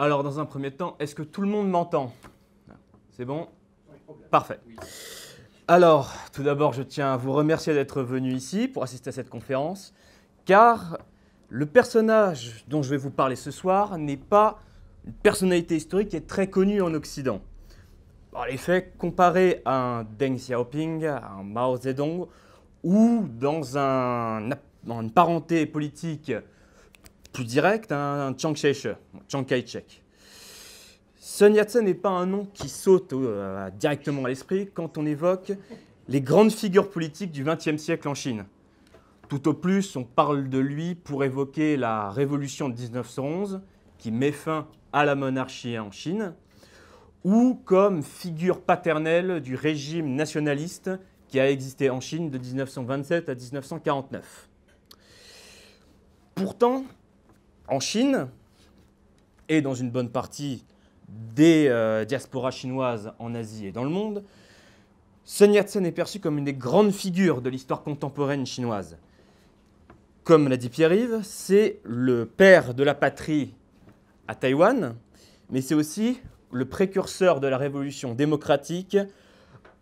Alors, dans un premier temps, est-ce que tout le monde m'entend C'est bon Parfait. Alors, tout d'abord, je tiens à vous remercier d'être venu ici pour assister à cette conférence, car le personnage dont je vais vous parler ce soir n'est pas une personnalité historique qui est très connue en Occident. En effet, comparé à un Deng Xiaoping, à un Mao Zedong, ou dans une parenté politique direct, un Chiang Kai-shek. Chiang kai Sun Yat-sen n'est pas un nom qui saute euh, directement à l'esprit quand on évoque les grandes figures politiques du XXe siècle en Chine. Tout au plus, on parle de lui pour évoquer la révolution de 1911 qui met fin à la monarchie en Chine, ou comme figure paternelle du régime nationaliste qui a existé en Chine de 1927 à 1949. Pourtant, en Chine et dans une bonne partie des euh, diasporas chinoises en Asie et dans le monde, Sun Yat-sen est perçu comme une des grandes figures de l'histoire contemporaine chinoise. Comme l'a dit Pierre-Yves, c'est le père de la patrie à Taïwan, mais c'est aussi le précurseur de la révolution démocratique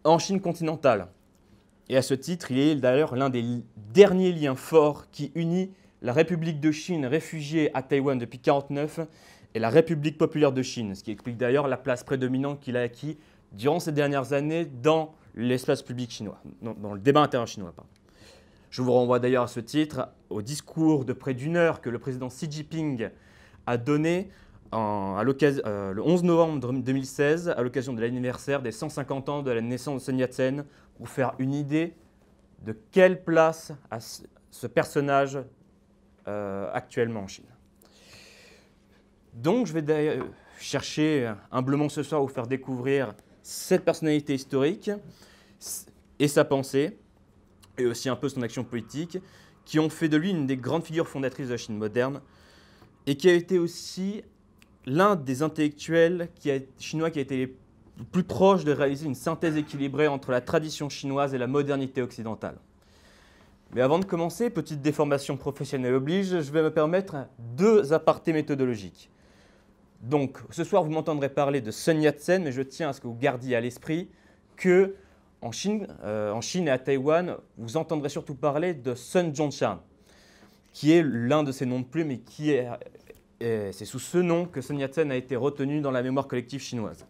en Chine continentale. Et à ce titre, il est d'ailleurs l'un des derniers liens forts qui unit la République de Chine réfugiée à Taïwan depuis 1949 et la République populaire de Chine, ce qui explique d'ailleurs la place prédominante qu'il a acquis durant ces dernières années dans l'espace public chinois, dans, le débat intérieur chinois. Je vous renvoie d'ailleurs à ce titre au discours de près d'une heure que le président Xi Jinping a donné à euh, le 11 novembre 2016 à l'occasion de l'anniversaire des 150 ans de la naissance de Sun Yat-sen pour faire une idée de quelle place a ce personnage euh, actuellement en Chine. Donc je vais chercher humblement ce soir à vous faire découvrir cette personnalité historique et sa pensée, et aussi un peu son action politique, qui ont fait de lui une des grandes figures fondatrices de la Chine moderne, et qui a été aussi l'un des intellectuels chinois qui a été le plus proche de réaliser une synthèse équilibrée entre la tradition chinoise et la modernité occidentale. Mais avant de commencer, petite déformation professionnelle oblige, je vais me permettre deux apartés méthodologiques. Donc, ce soir, vous m'entendrez parler de Sun Yat-sen, mais je tiens à ce que vous gardiez à l'esprit que en Chine, euh, en Chine et à Taïwan, vous entendrez surtout parler de Sun Zhongshan, qui est l'un de ses noms de plume et qui est, c'est sous ce nom que Sun Yat-sen a été retenu dans la mémoire collective chinoise.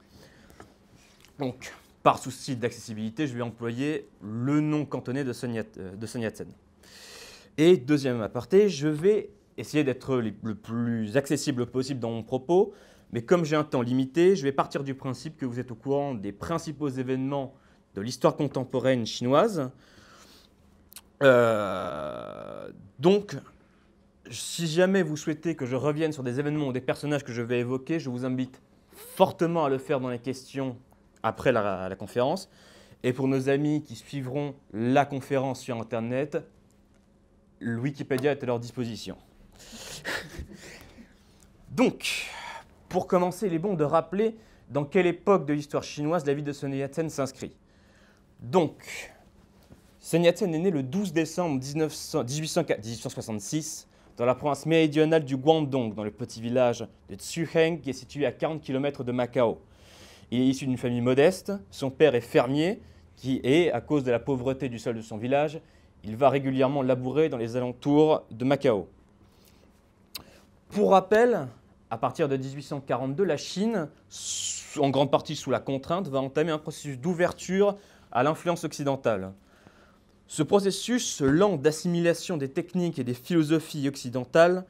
Donc, par souci d'accessibilité, je vais employer le nom cantonais de Sonia euh, Tsen. Et deuxième aparté, je vais essayer d'être le plus accessible possible dans mon propos, mais comme j'ai un temps limité, je vais partir du principe que vous êtes au courant des principaux événements de l'histoire contemporaine chinoise. Euh, donc, si jamais vous souhaitez que je revienne sur des événements ou des personnages que je vais évoquer, je vous invite fortement à le faire dans les questions après la, conférence. Et pour nos amis qui suivront la conférence sur Internet, le Wikipédia est à leur disposition. Donc, pour commencer, il est bon de rappeler dans quelle époque de l'histoire chinoise la vie de Sun Yat-sen s'inscrit. Donc, Sun Yat-sen est né le 12 décembre 1866 dans la province méridionale du Guangdong, dans le petit village de Tsuheng qui est situé à 40 km de Macao. Il est issu d'une famille modeste, son père est fermier, qui est, à cause de la pauvreté du sol de son village, il va régulièrement labourer dans les alentours de Macao. Pour rappel, à partir de 1842, la Chine, en grande partie sous la contrainte, va entamer un processus d'ouverture à l'influence occidentale. Ce processus lent d'assimilation des techniques et des philosophies occidentales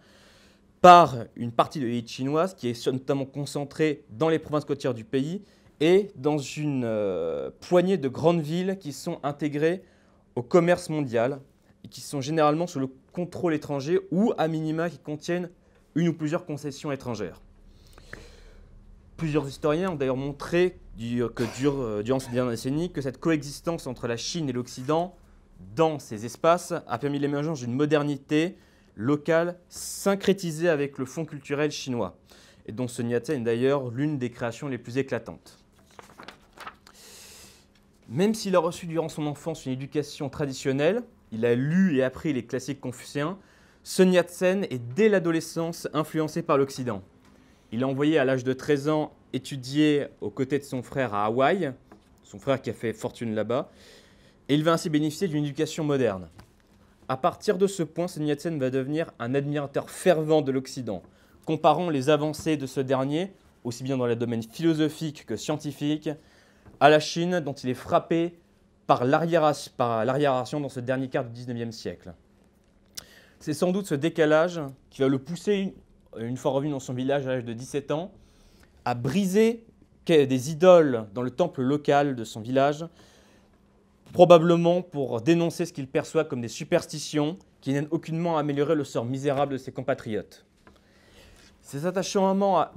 par une partie de l'élite chinoise qui est notamment concentrée dans les provinces côtières du pays et dans une euh, poignée de grandes villes qui sont intégrées au commerce mondial et qui sont généralement sous le contrôle étranger ou à minima qui contiennent une ou plusieurs concessions étrangères. Plusieurs historiens ont d'ailleurs montré euh, que euh, durant ces dernières décennies que cette coexistence entre la Chine et l'Occident dans ces espaces a permis l'émergence d'une modernité local, syncrétisé avec le fond culturel chinois, et dont Sun yat est d'ailleurs l'une des créations les plus éclatantes. Même s'il a reçu durant son enfance une éducation traditionnelle, il a lu et appris les classiques confuciens, Sun Yat-sen est dès l'adolescence influencé par l'Occident. Il a envoyé à l'âge de 13 ans étudier aux côtés de son frère à Hawaï, son frère qui a fait fortune là-bas, et il va ainsi bénéficier d'une éducation moderne. À partir de ce point, Sun va devenir un admirateur fervent de l'Occident, comparant les avancées de ce dernier, aussi bien dans le domaine philosophique que scientifique, à la Chine dont il est frappé par l'arriération dans ce dernier quart du XIXe siècle. C'est sans doute ce décalage qui va le pousser, une fois revenu dans son village à l'âge de 17 ans, à briser des idoles dans le temple local de son village probablement pour dénoncer ce qu'il perçoit comme des superstitions qui n'aident aucunement à améliorer le sort misérable de ses compatriotes. Cet attachement, à,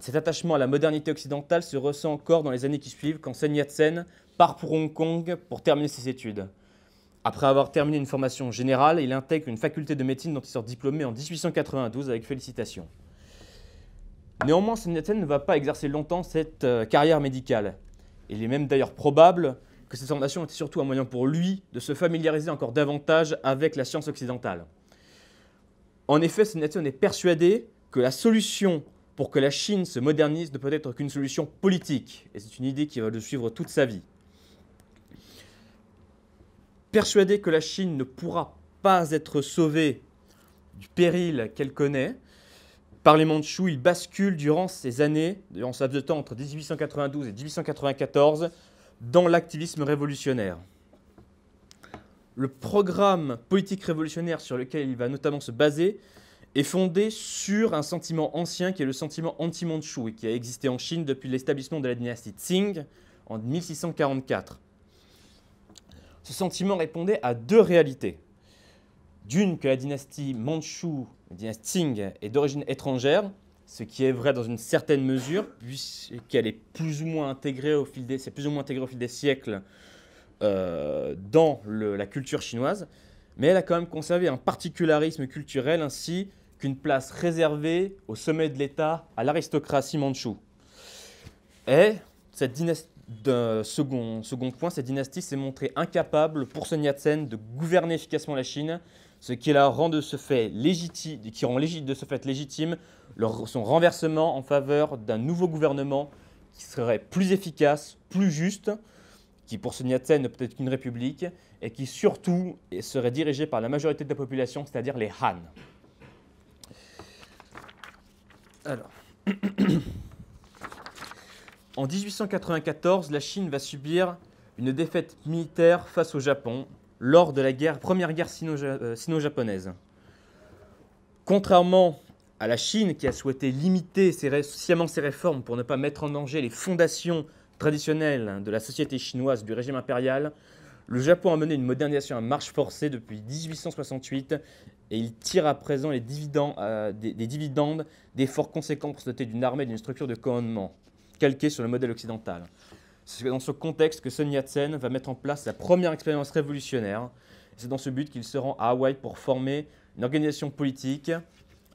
la modernité occidentale se ressent encore dans les années qui suivent quand Sun Yat-sen part pour Hong Kong pour terminer ses études. Après avoir terminé une formation générale, il intègre une faculté de médecine dont il sort diplômé en 1892 avec félicitations. Néanmoins, Sun Yat-sen ne va pas exercer longtemps cette euh, carrière médicale. Il est même d'ailleurs probable que cette formation était surtout un moyen pour lui de se familiariser encore davantage avec la science occidentale. En effet, nation est persuadé que la solution pour que la Chine se modernise ne peut être qu'une solution politique, et c'est une idée qui va le suivre toute sa vie. Persuadé que la Chine ne pourra pas être sauvée du péril qu'elle connaît, par les Mandchous, il bascule durant ces années, durant sa de temps entre 1892 et 1894, dans l'activisme révolutionnaire. Le programme politique révolutionnaire sur lequel il va notamment se baser est fondé sur un sentiment ancien qui est le sentiment anti-mandchou et qui a existé en Chine depuis l'établissement de la dynastie Qing en 1644. Ce sentiment répondait à deux réalités. D'une, que la dynastie Mandchou, la dynastie Qing, est d'origine étrangère, ce qui est vrai dans une certaine mesure, puisqu'elle est plus ou moins intégrée au fil des, plus ou moins au fil des siècles euh, dans la culture chinoise, mais elle a quand même conservé un particularisme culturel ainsi qu'une place réservée au sommet de l'État à l'aristocratie mandchoue. Et cette second, second point, cette dynastie s'est montrée incapable pour Sun Yat-sen de gouverner efficacement la Chine ce qui rend de ce fait légitime, qui rend de ce fait légitime son renversement en faveur d'un nouveau gouvernement qui serait plus efficace, plus juste, qui pour ce Yat-sen n'est peut être qu'une république, et qui surtout serait dirigé par la majorité de la population, c'est-à-dire les Han. en 1894, la Chine va subir une défaite militaire face au Japon, lors de la première guerre euh, sino-japonaise. Contrairement à la Chine qui a souhaité limiter sciemment ses réformes pour ne pas mettre en danger les fondations traditionnelles de la société chinoise du régime impérial, le Japon a mené une modernisation à marche forcée depuis 1868 et il tire à présent les euh, dividendes, des, dividendes d'efforts conséquents pour se doter d'une armée, et d'une structure de commandement, calquée sur le modèle occidental. C'est dans ce contexte que Sun Yat-sen va mettre en place sa première expérience révolutionnaire. C'est dans ce but qu'il se rend à Hawaï pour former une organisation politique,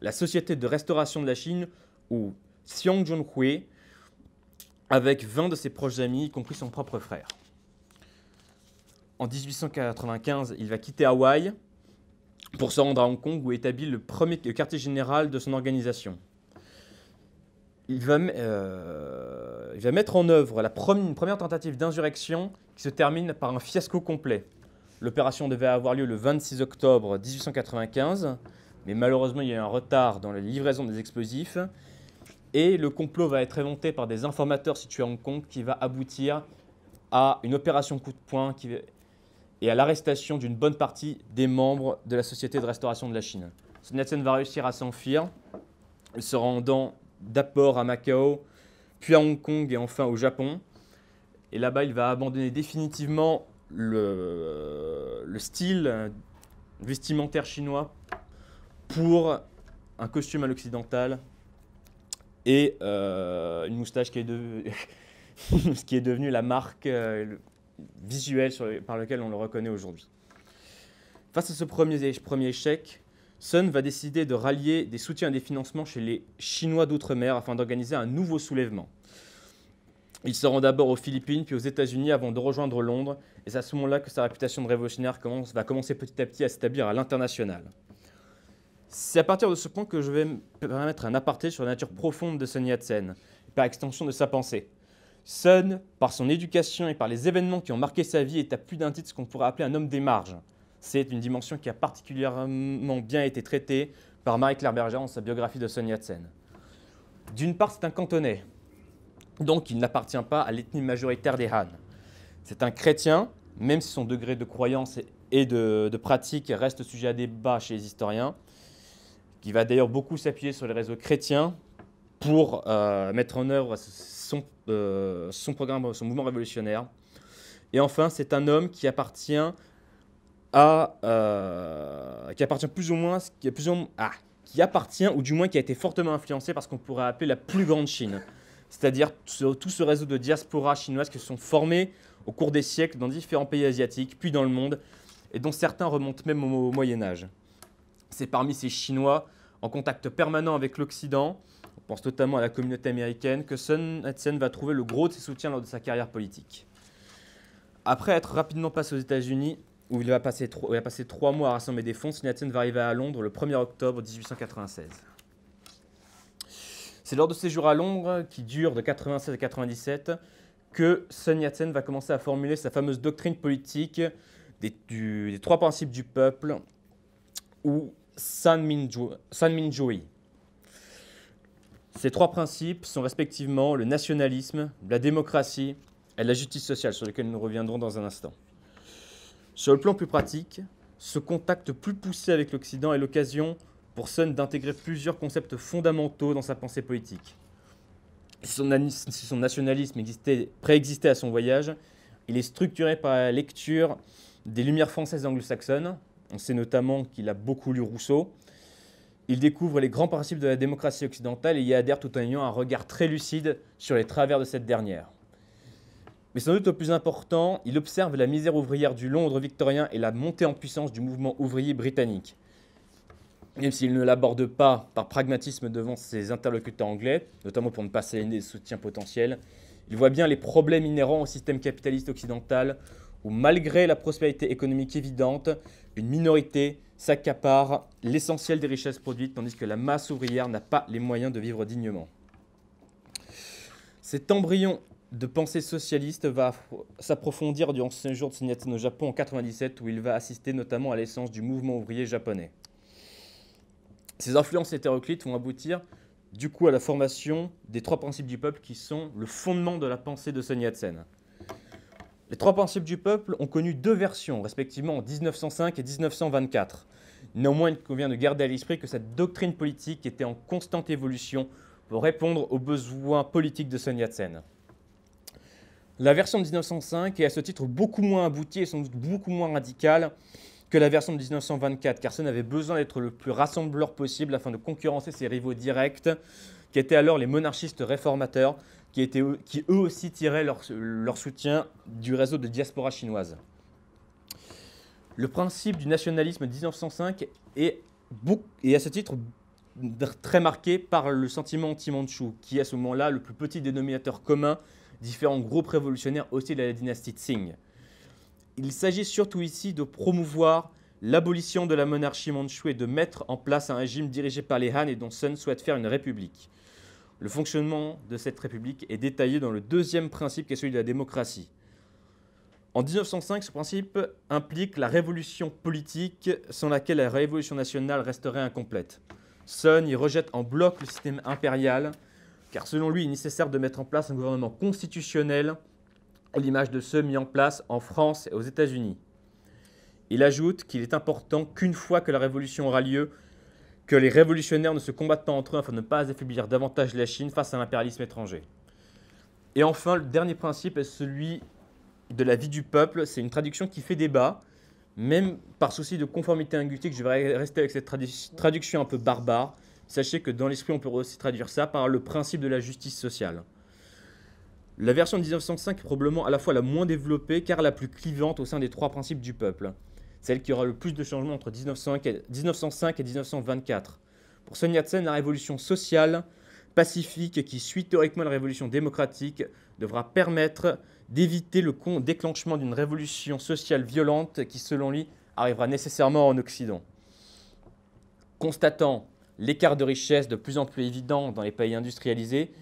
la Société de restauration de la Chine, ou Xiang Junhui, avec 20 de ses proches amis, y compris son propre frère. En 1895, il va quitter Hawaï pour se rendre à Hong Kong où établit le premier quartier général de son organisation. Euh, il va, mettre en œuvre la première, tentative d'insurrection qui se termine par un fiasco complet. L'opération devait avoir lieu le 26 octobre 1895, mais malheureusement il y a eu un retard dans la livraison des explosifs, et le complot va être éventé par des informateurs situés à Hong Kong qui va aboutir à une opération coup de poing qui, et à l'arrestation d'une bonne partie des membres de la Société de restauration de la Chine. Sun yat va réussir à s'enfuir, se rendant D'abord à Macao, puis à Hong Kong et enfin au Japon. Et là-bas, il va abandonner définitivement le, style vestimentaire chinois pour un costume à l'occidental et euh, une moustache qui est, de... qui est devenue la marque euh, visuelle par laquelle on le reconnaît aujourd'hui. Face à ce premier, premier échec, Sun va décider de rallier des soutiens et des financements chez les Chinois d'outre-mer afin d'organiser un nouveau soulèvement. Il se rend d'abord aux Philippines, puis aux États-Unis avant de rejoindre Londres, et c'est à ce moment-là que sa réputation de révolutionnaire commence, va commencer petit à petit à s'établir à l'international. C'est à partir de ce point que je vais me permettre un aparté sur la nature profonde de Sun Yat-sen, par extension de sa pensée. Sun, par son éducation et par les événements qui ont marqué sa vie, est à plus d'un titre ce qu'on pourrait appeler un homme des marges. C'est une dimension qui a particulièrement bien été traitée par Marie-Claire Berger dans sa biographie de Sun yat D'une part, c'est un cantonais, donc il n'appartient pas à l'ethnie majoritaire des Han. C'est un chrétien, même si son degré de croyance et de, pratique reste sujet à débat chez les historiens, qui va d'ailleurs beaucoup s'appuyer sur les réseaux chrétiens pour euh, mettre en œuvre son, euh, son programme, son mouvement révolutionnaire. Et enfin, c'est un homme qui appartient euh, qui appartient plus ou moins, ah, qui, appartient ou du moins qui a été fortement influencé par ce qu'on pourrait appeler la plus grande Chine, c'est-à-dire tout ce réseau de diaspora chinoises qui se sont formés au cours des siècles dans différents pays asiatiques, puis dans le monde, et dont certains remontent même au, Moyen Âge. C'est parmi ces Chinois en contact permanent avec l'Occident, on pense notamment à la communauté américaine, que Sun yat va trouver le gros de ses soutiens lors de sa carrière politique. Après être rapidement passé aux États-Unis, où il va passer, trois mois à rassembler des fonds. Yat-sen va arriver à Londres le 1er octobre 1896. C'est lors de ses jours à Londres, qui durent de 96 à 97, que Sun Yat-sen va commencer à formuler sa fameuse doctrine politique des, trois principes du peuple ou Sanminjui. Ces trois principes sont respectivement le nationalisme, la démocratie et la justice sociale, sur lesquels nous reviendrons dans un instant. Sur le plan plus pratique, ce contact plus poussé avec l'Occident est l'occasion pour Sun d'intégrer plusieurs concepts fondamentaux dans sa pensée politique. Si son, nationalisme existait, préexistait à son voyage, il est structuré par la lecture des Lumières françaises et anglo-saxonnes. On sait notamment qu'il a beaucoup lu Rousseau. Il découvre les grands principes de la démocratie occidentale et y adhère tout en ayant un regard très lucide sur les travers de cette dernière. Mais sans doute le plus important, il observe la misère ouvrière du Londres victorien et la montée en puissance du mouvement ouvrier britannique. Même s'il ne l'aborde pas par pragmatisme devant ses interlocuteurs anglais, notamment pour ne pas s'aligner des soutiens potentiels, il voit bien les problèmes inhérents au système capitaliste occidental où, malgré la prospérité économique évidente, une minorité s'accapare l'essentiel des richesses produites tandis que la masse ouvrière n'a pas les moyens de vivre dignement. Cet embryon de pensée socialiste va s'approfondir durant ce jour de Sun au Japon en 1997 où il va assister notamment à l'essence du mouvement ouvrier japonais. Ces influences hétéroclites vont aboutir du coup à la formation des trois principes du peuple qui sont le fondement de la pensée de Sun Yat-sen. Les trois principes du peuple ont connu deux versions, respectivement en 1905 et 1924. Néanmoins, il convient de garder à l'esprit que cette doctrine politique était en constante évolution pour répondre aux besoins politiques de Sun Yat-sen. La version de 1905 est à ce titre beaucoup moins aboutie et sans doute beaucoup moins radicale que la version de 1924, car Carson avait besoin d'être le plus rassembleur possible afin de concurrencer ses rivaux directs, qui étaient alors les monarchistes réformateurs, qui, qui eux aussi tiraient leur, soutien du réseau de diaspora chinoise. Le principe du nationalisme 1905 est, à ce titre très marqué par le sentiment anti-mandchou, qui est à ce moment-là le plus petit dénominateur commun différents groupes révolutionnaires aussi de la dynastie Tsing. Il s'agit surtout ici de promouvoir l'abolition de la monarchie mandchoue et de mettre en place un régime dirigé par les Han et dont Sun souhaite faire une république. Le fonctionnement de cette république est détaillé dans le deuxième principe qui est celui de la démocratie. En 1905, ce principe implique la révolution politique sans laquelle la révolution nationale resterait incomplète. Sun y rejette en bloc le système impérial car selon lui, il est nécessaire de mettre en place un gouvernement constitutionnel à l'image de ceux mis en place en France et aux États-Unis. Il ajoute qu'il est important qu'une fois que la révolution aura lieu, que les révolutionnaires ne se combattent pas entre eux afin de ne pas affaiblir davantage la Chine face à l'impérialisme étranger. Et enfin, le dernier principe est celui de la vie du peuple. C'est une traduction qui fait débat, même par souci de conformité linguistique, je vais rester avec cette traduction un peu barbare. Sachez que dans l'esprit, on peut aussi traduire ça par le principe de la justice sociale. La version de 1905 est probablement à la fois la moins développée car la plus clivante au sein des trois principes du peuple, celle qui aura le plus de changements entre 1905 et, 1924. Pour Sonia Tsen, la révolution sociale, pacifique, qui suit théoriquement la révolution démocratique, devra permettre d'éviter le déclenchement d'une révolution sociale violente qui, selon lui, arrivera nécessairement en Occident. Constatant l'écart de richesse de plus en plus évident dans les pays industrialisés,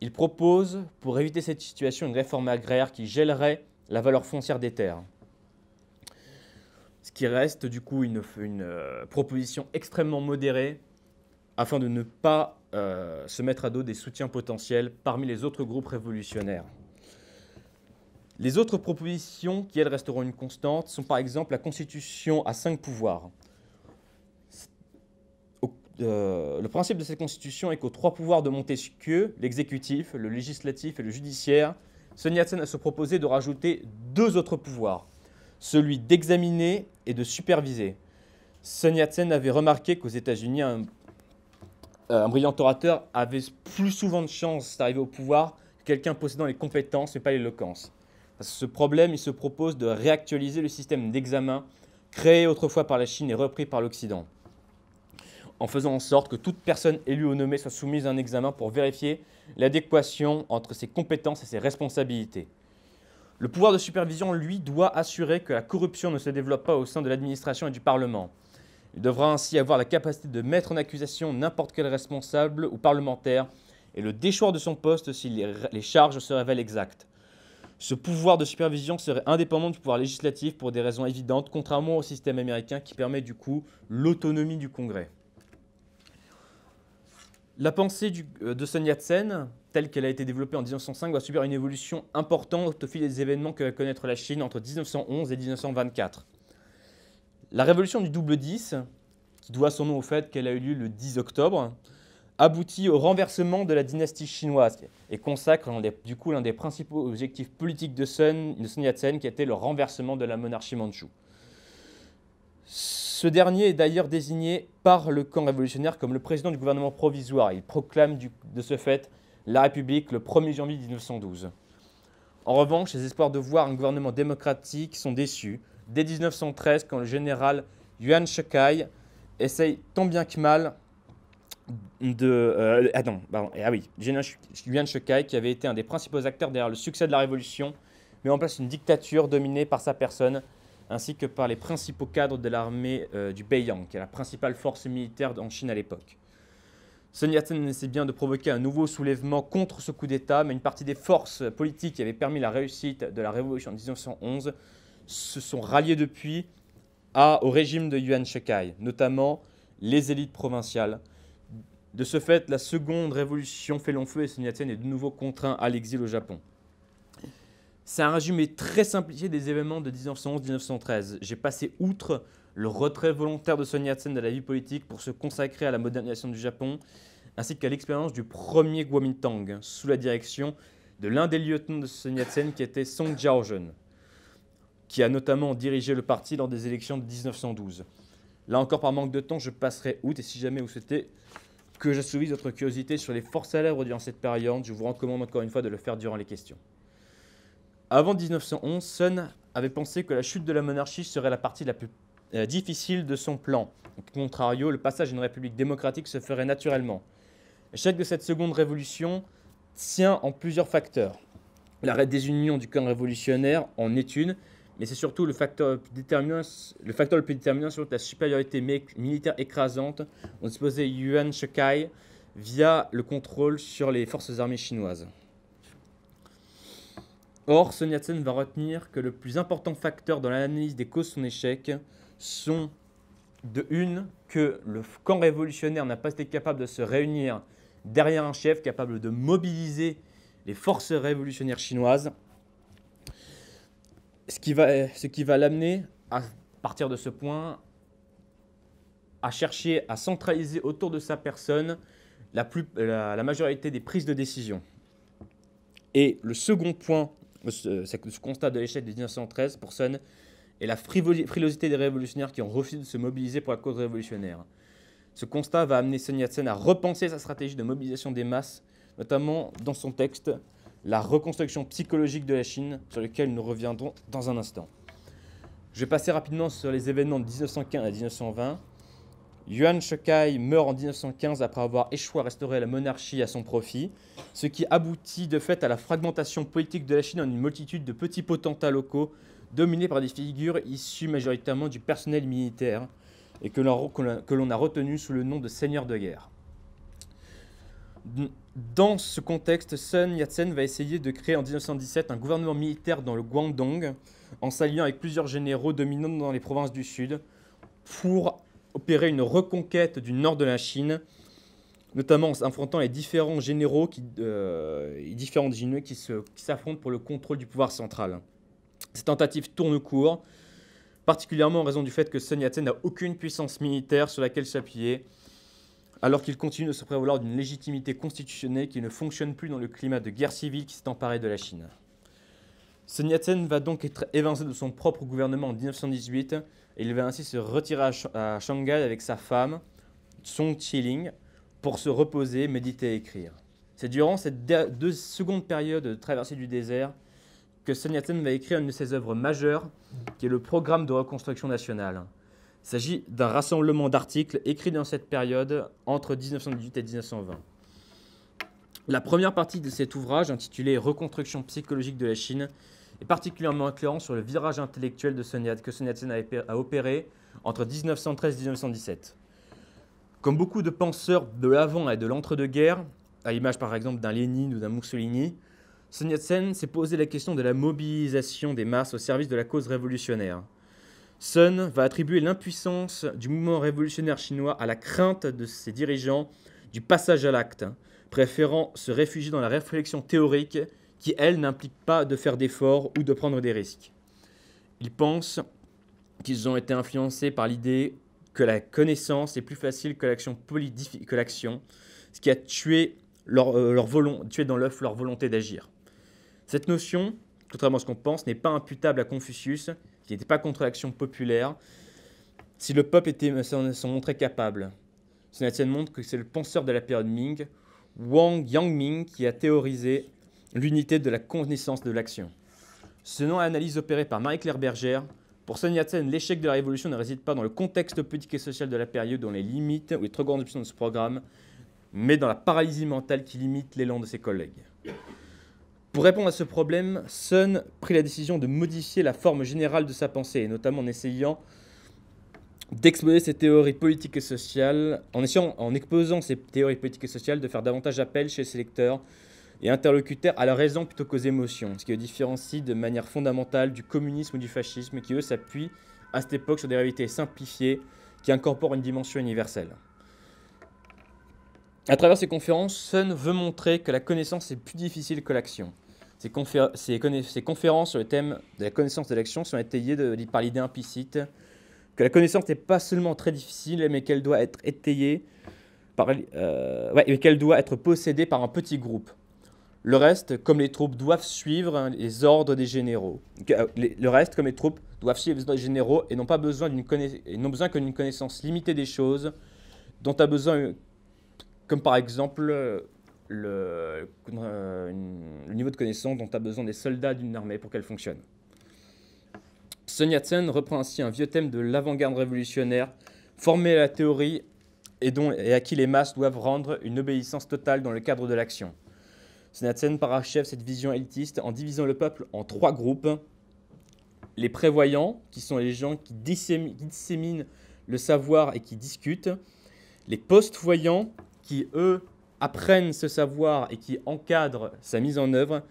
il propose, pour éviter cette situation, une réforme agraire qui gèlerait la valeur foncière des terres. Ce qui reste du coup une, euh, proposition extrêmement modérée afin de ne pas euh, se mettre à dos des soutiens potentiels parmi les autres groupes révolutionnaires. Les autres propositions qui, elles, resteront une constante sont par exemple la constitution à cinq pouvoirs, euh, le principe de cette Constitution est qu'aux trois pouvoirs de Montesquieu, l'exécutif, le législatif et le judiciaire, Sun yat a se proposé de rajouter deux autres pouvoirs, celui d'examiner et de superviser. Sun Yat-sen avait remarqué qu'aux États-Unis, un, brillant orateur avait plus souvent de chances d'arriver au pouvoir que quelqu'un possédant les compétences et pas l'éloquence. Ce problème, il se propose de réactualiser le système d'examen créé autrefois par la Chine et repris par l'Occident en faisant en sorte que toute personne élue ou nommée soit soumise à un examen pour vérifier l'adéquation entre ses compétences et ses responsabilités. Le pouvoir de supervision, lui, doit assurer que la corruption ne se développe pas au sein de l'administration et du Parlement. Il devra ainsi avoir la capacité de mettre en accusation n'importe quel responsable ou parlementaire et le déchoir de son poste si les charges se révèlent exactes. Ce pouvoir de supervision serait indépendant du pouvoir législatif pour des raisons évidentes, contrairement au système américain qui permet du coup l'autonomie du Congrès. La pensée euh, de Sun Yat-sen, telle qu'elle a été développée en 1905, va subir une évolution importante au fil des événements que va connaître la Chine entre 1911 et 1924. La révolution du double 10, qui doit son nom au fait qu'elle a eu lieu le 10 octobre, aboutit au renversement de la dynastie chinoise et consacre du coup l'un des principaux objectifs politiques de Sun, de Sun Yat-sen, qui était le renversement de la monarchie mandchoue. Ce dernier est d'ailleurs désigné par le camp révolutionnaire comme le président du gouvernement provisoire. Il proclame de ce fait la République le 1er janvier 1912. En revanche, les espoirs de voir un gouvernement démocratique sont déçus dès 1913 quand le général Yuan Shikai essaye tant bien que mal de... Euh, ah non, pardon, ah oui, Yuan Shikai qui avait été un des principaux acteurs derrière le succès de la Révolution, met en place une dictature dominée par sa personne ainsi que par les principaux cadres de l'armée euh, du Beiyang, qui est la principale force militaire en Chine à l'époque. Sun Yat-sen essaie bien de provoquer un nouveau soulèvement contre ce coup d'État, mais une partie des forces politiques qui avaient permis la réussite de la révolution en 1911 se sont ralliées depuis à, au régime de Yuan Shikai, notamment les élites provinciales. De ce fait, la seconde révolution fait long feu et Sun Yat-sen est de nouveau contraint à l'exil au Japon. C'est un résumé très simplifié des événements de 1911-1913. J'ai passé outre le retrait volontaire de Sonia Yat-sen de la vie politique pour se consacrer à la modernisation du Japon, ainsi qu'à l'expérience du premier Kuomintang, sous la direction de l'un des lieutenants de Sonia Yat-sen qui était Song Jiaozhen, qui a notamment dirigé le parti lors des élections de 1912. Là encore, par manque de temps, je passerai outre et si jamais vous souhaitez que j'assouvisse votre curiosité sur les forces à l'œuvre durant cette période, je vous recommande encore une fois de le faire durant les questions. Avant 1911, Sun avait pensé que la chute de la monarchie serait la partie la plus euh, difficile de son plan. Au contrario, le passage à une république démocratique se ferait naturellement. L'échec de cette seconde révolution tient en plusieurs facteurs. L'arrêt des unions du camp révolutionnaire en est une, mais c'est surtout le facteur, le plus déterminant, le facteur le plus déterminant sur la supériorité militaire écrasante dont disposait Yuan Shikai via le contrôle sur les forces armées chinoises. Or, Sun yat va retenir que le plus important facteur dans l'analyse des causes de son échec sont de une que le camp révolutionnaire n'a pas été capable de se réunir derrière un chef capable de mobiliser les forces révolutionnaires chinoises, ce qui va, va l'amener à partir de ce point à chercher à centraliser autour de sa personne la majorité des prises de décision. Et le second point euh, ce, ce constat de l'échec de 1913 pour Sun et la frilosité des révolutionnaires qui ont refusé de se mobiliser pour la cause révolutionnaire. Ce constat va amener Sun Yat-sen à repenser sa stratégie de mobilisation des masses, notamment dans son texte La reconstruction psychologique de la Chine, sur lequel nous reviendrons dans un instant. Je vais passer rapidement sur les événements de 1915 à 1920. Yuan Shikai meurt en 1915 après avoir échoué à restaurer la monarchie à son profit, ce qui aboutit de fait à la fragmentation politique de la Chine en une multitude de petits potentats locaux dominés par des figures issues majoritairement du personnel militaire et que l'on a retenu sous le nom de seigneurs de guerre. Dans ce contexte, Sun Yat-sen va essayer de créer en 1917 un gouvernement militaire dans le Guangdong en s'alliant avec plusieurs généraux dominants dans les provinces du Sud pour opérer une reconquête du nord de la Chine, notamment en s'affrontant les différents généraux qui, euh, et différents généraux qui s'affrontent pour le contrôle du pouvoir central. Cette tentative tourne court, particulièrement en raison du fait que Sun Yat-sen n'a aucune puissance militaire sur laquelle s'appuyer, alors qu'il continue de se prévaloir d'une légitimité constitutionnelle qui ne fonctionne plus dans le climat de guerre civile qui s'est emparé de la Chine. Sun Yat-sen va donc être évincé de son propre gouvernement en 1918 il va ainsi se retirer à, Shanghai avec sa femme, Song Qiling, pour se reposer, méditer et écrire. C'est durant cette deux secondes période de traversée du désert que Sun Yat-sen va écrire une de ses œuvres majeures, qui est le Programme de reconstruction nationale. Il s'agit d'un rassemblement d'articles écrits dans cette période entre 1918 et 1920. La première partie de cet ouvrage, intitulée Reconstruction psychologique de la Chine, et particulièrement éclairant sur le virage intellectuel de Sun que yat Sen a opéré entre 1913 et 1917. Comme beaucoup de penseurs de l'avant et de l'entre-deux-guerres, à l'image par exemple d'un Lénine ou d'un Mussolini, Sun Yat-sen s'est posé la question de la mobilisation des masses au service de la cause révolutionnaire. Sun va attribuer l'impuissance du mouvement révolutionnaire chinois à la crainte de ses dirigeants du passage à l'acte, préférant se réfugier dans la réflexion théorique qui, elles, n'impliquent pas de faire d'efforts ou de prendre des risques. Ils pensent qu'ils ont été influencés par l'idée que la connaissance est plus facile que l'action, que l'action ce qui a tué, leur, euh, dans l'œuf leur volonté d'agir. Cette notion, contrairement à ce qu'on pense, n'est pas imputable à Confucius, qui n'était pas contre l'action populaire, si le peuple euh, s'en montrait capable. Ce n'est montre que c'est le penseur de la période Ming, Wang Yangming, qui a théorisé l'unité de la connaissance de l'action. Selon l'analyse opérée par Marie-Claire Bergère, pour Sun yat l'échec de la révolution ne réside pas dans le contexte politique et social de la période, dont les limites ou les trop grandes options de ce programme, mais dans la paralysie mentale qui limite l'élan de ses collègues. Pour répondre à ce problème, Sun prit la décision de modifier la forme générale de sa pensée, et notamment en essayant d'exposer ses théories politiques et sociales, en, en exposant ses théories politiques et sociales, de faire davantage appel chez ses lecteurs et interlocuteur à la raison plutôt qu'aux émotions, ce qui le différencie de manière fondamentale du communisme ou du fascisme qui, eux, s'appuient à cette époque sur des réalités simplifiées qui incorporent une dimension universelle. À travers ces conférences, Sun veut montrer que la connaissance est plus difficile que l'action. Ces, conférences sur le thème de la connaissance de l'action sont étayées par l'idée implicite que la connaissance n'est pas seulement très difficile, mais qu'elle doit être étayée par, euh, et qu'elle doit être possédée par un petit groupe. Le reste, comme les troupes doivent suivre les ordres des généraux. Euh, le reste, comme les troupes doivent suivre les généraux et n'ont pas besoin d'une connaissance limitée des choses dont a besoin, comme par exemple euh, le, niveau de connaissance dont a besoin des soldats d'une armée pour qu'elle fonctionne. Sun yat reprend ainsi un vieux thème de l'avant-garde révolutionnaire, formé à la théorie et à qui les masses doivent rendre une obéissance totale dans le cadre de l'action parachève cette vision élitiste en divisant le peuple en trois groupes. Les prévoyants, qui sont les gens qui disséminent, le savoir et qui discutent. Les post-voyants, qui eux apprennent ce savoir et qui encadrent sa mise en œuvre.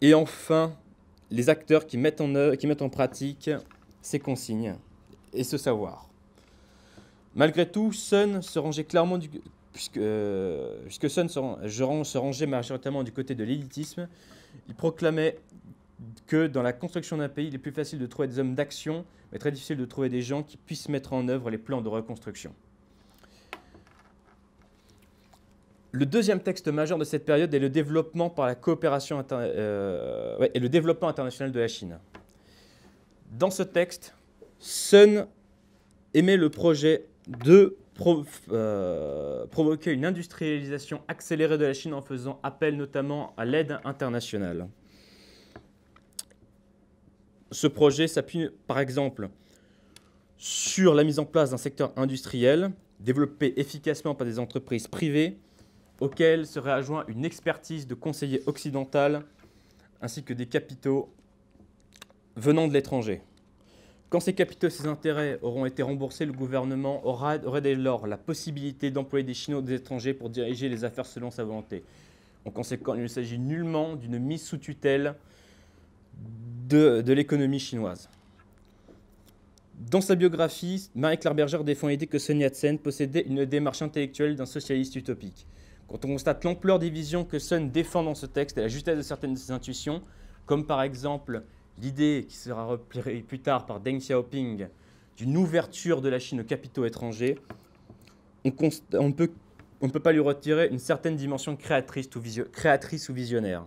Et enfin, les acteurs qui mettent en, qui mettent en pratique ces consignes et ce savoir. Malgré tout, Sun se rangeait clairement du, puisque, Sun se, rangeait majoritairement du côté de l'élitisme, il proclamait que dans la construction d'un pays, il est plus facile de trouver des hommes d'action, mais très difficile de trouver des gens qui puissent mettre en œuvre les plans de reconstruction. Le deuxième texte majeur de cette période est le développement par la coopération euh, et le développement international de la Chine. Dans ce texte, Sun émet le projet de euh, provoquer une industrialisation accélérée de la Chine en faisant appel notamment à l'aide internationale. Ce projet s'appuie par exemple sur la mise en place d'un secteur industriel développé efficacement par des entreprises privées auxquelles serait adjoint une expertise de conseillers occidental ainsi que des capitaux venant de l'étranger. Quand ces capitaux et ces intérêts auront été remboursés, le gouvernement aura, dès lors la possibilité d'employer des Chinois ou des étrangers pour diriger les affaires selon sa volonté. En conséquence, il ne s'agit nullement d'une mise sous tutelle de, l'économie chinoise. Dans sa biographie, Marie-Claire Berger défend l'idée que Sun Yat-sen possédait une démarche intellectuelle d'un socialiste utopique. Quand on constate l'ampleur des visions que Sun défend dans ce texte et la justesse de certaines de ses intuitions, comme par exemple L'idée qui sera repérée plus tard par Deng Xiaoping d'une ouverture de la Chine aux capitaux étrangers, on ne peut, on peut pas lui retirer une certaine dimension créatrice ou, créatrice ou visionnaire.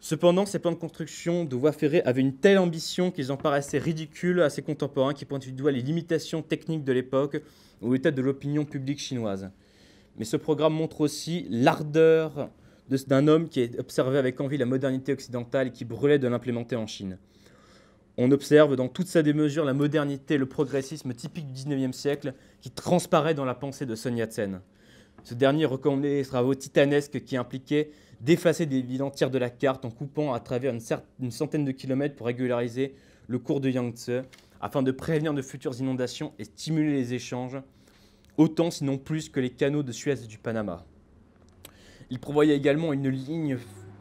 Cependant, ces plans de construction de voies ferrées avaient une telle ambition qu'ils en paraissaient ridicules à ses contemporains qui pointent du doigt les limitations techniques de l'époque ou l'état de l'opinion publique chinoise. Mais ce programme montre aussi l'ardeur d'un homme qui observait avec envie la modernité occidentale et qui brûlait de l'implémenter en Chine. On observe dans toute sa démesure la modernité le progressisme typique du XIXe siècle qui transparaît dans la pensée de Sun Yat-sen. Ce dernier reconnaît les travaux titanesques qui impliquaient d'effacer des villes entières de la carte en coupant à travers une, une centaine de kilomètres pour régulariser le cours de Yangtze afin de prévenir de futures inondations et stimuler les échanges, autant sinon plus que les canaux de Suez et du Panama. Il prévoyait également une ligne,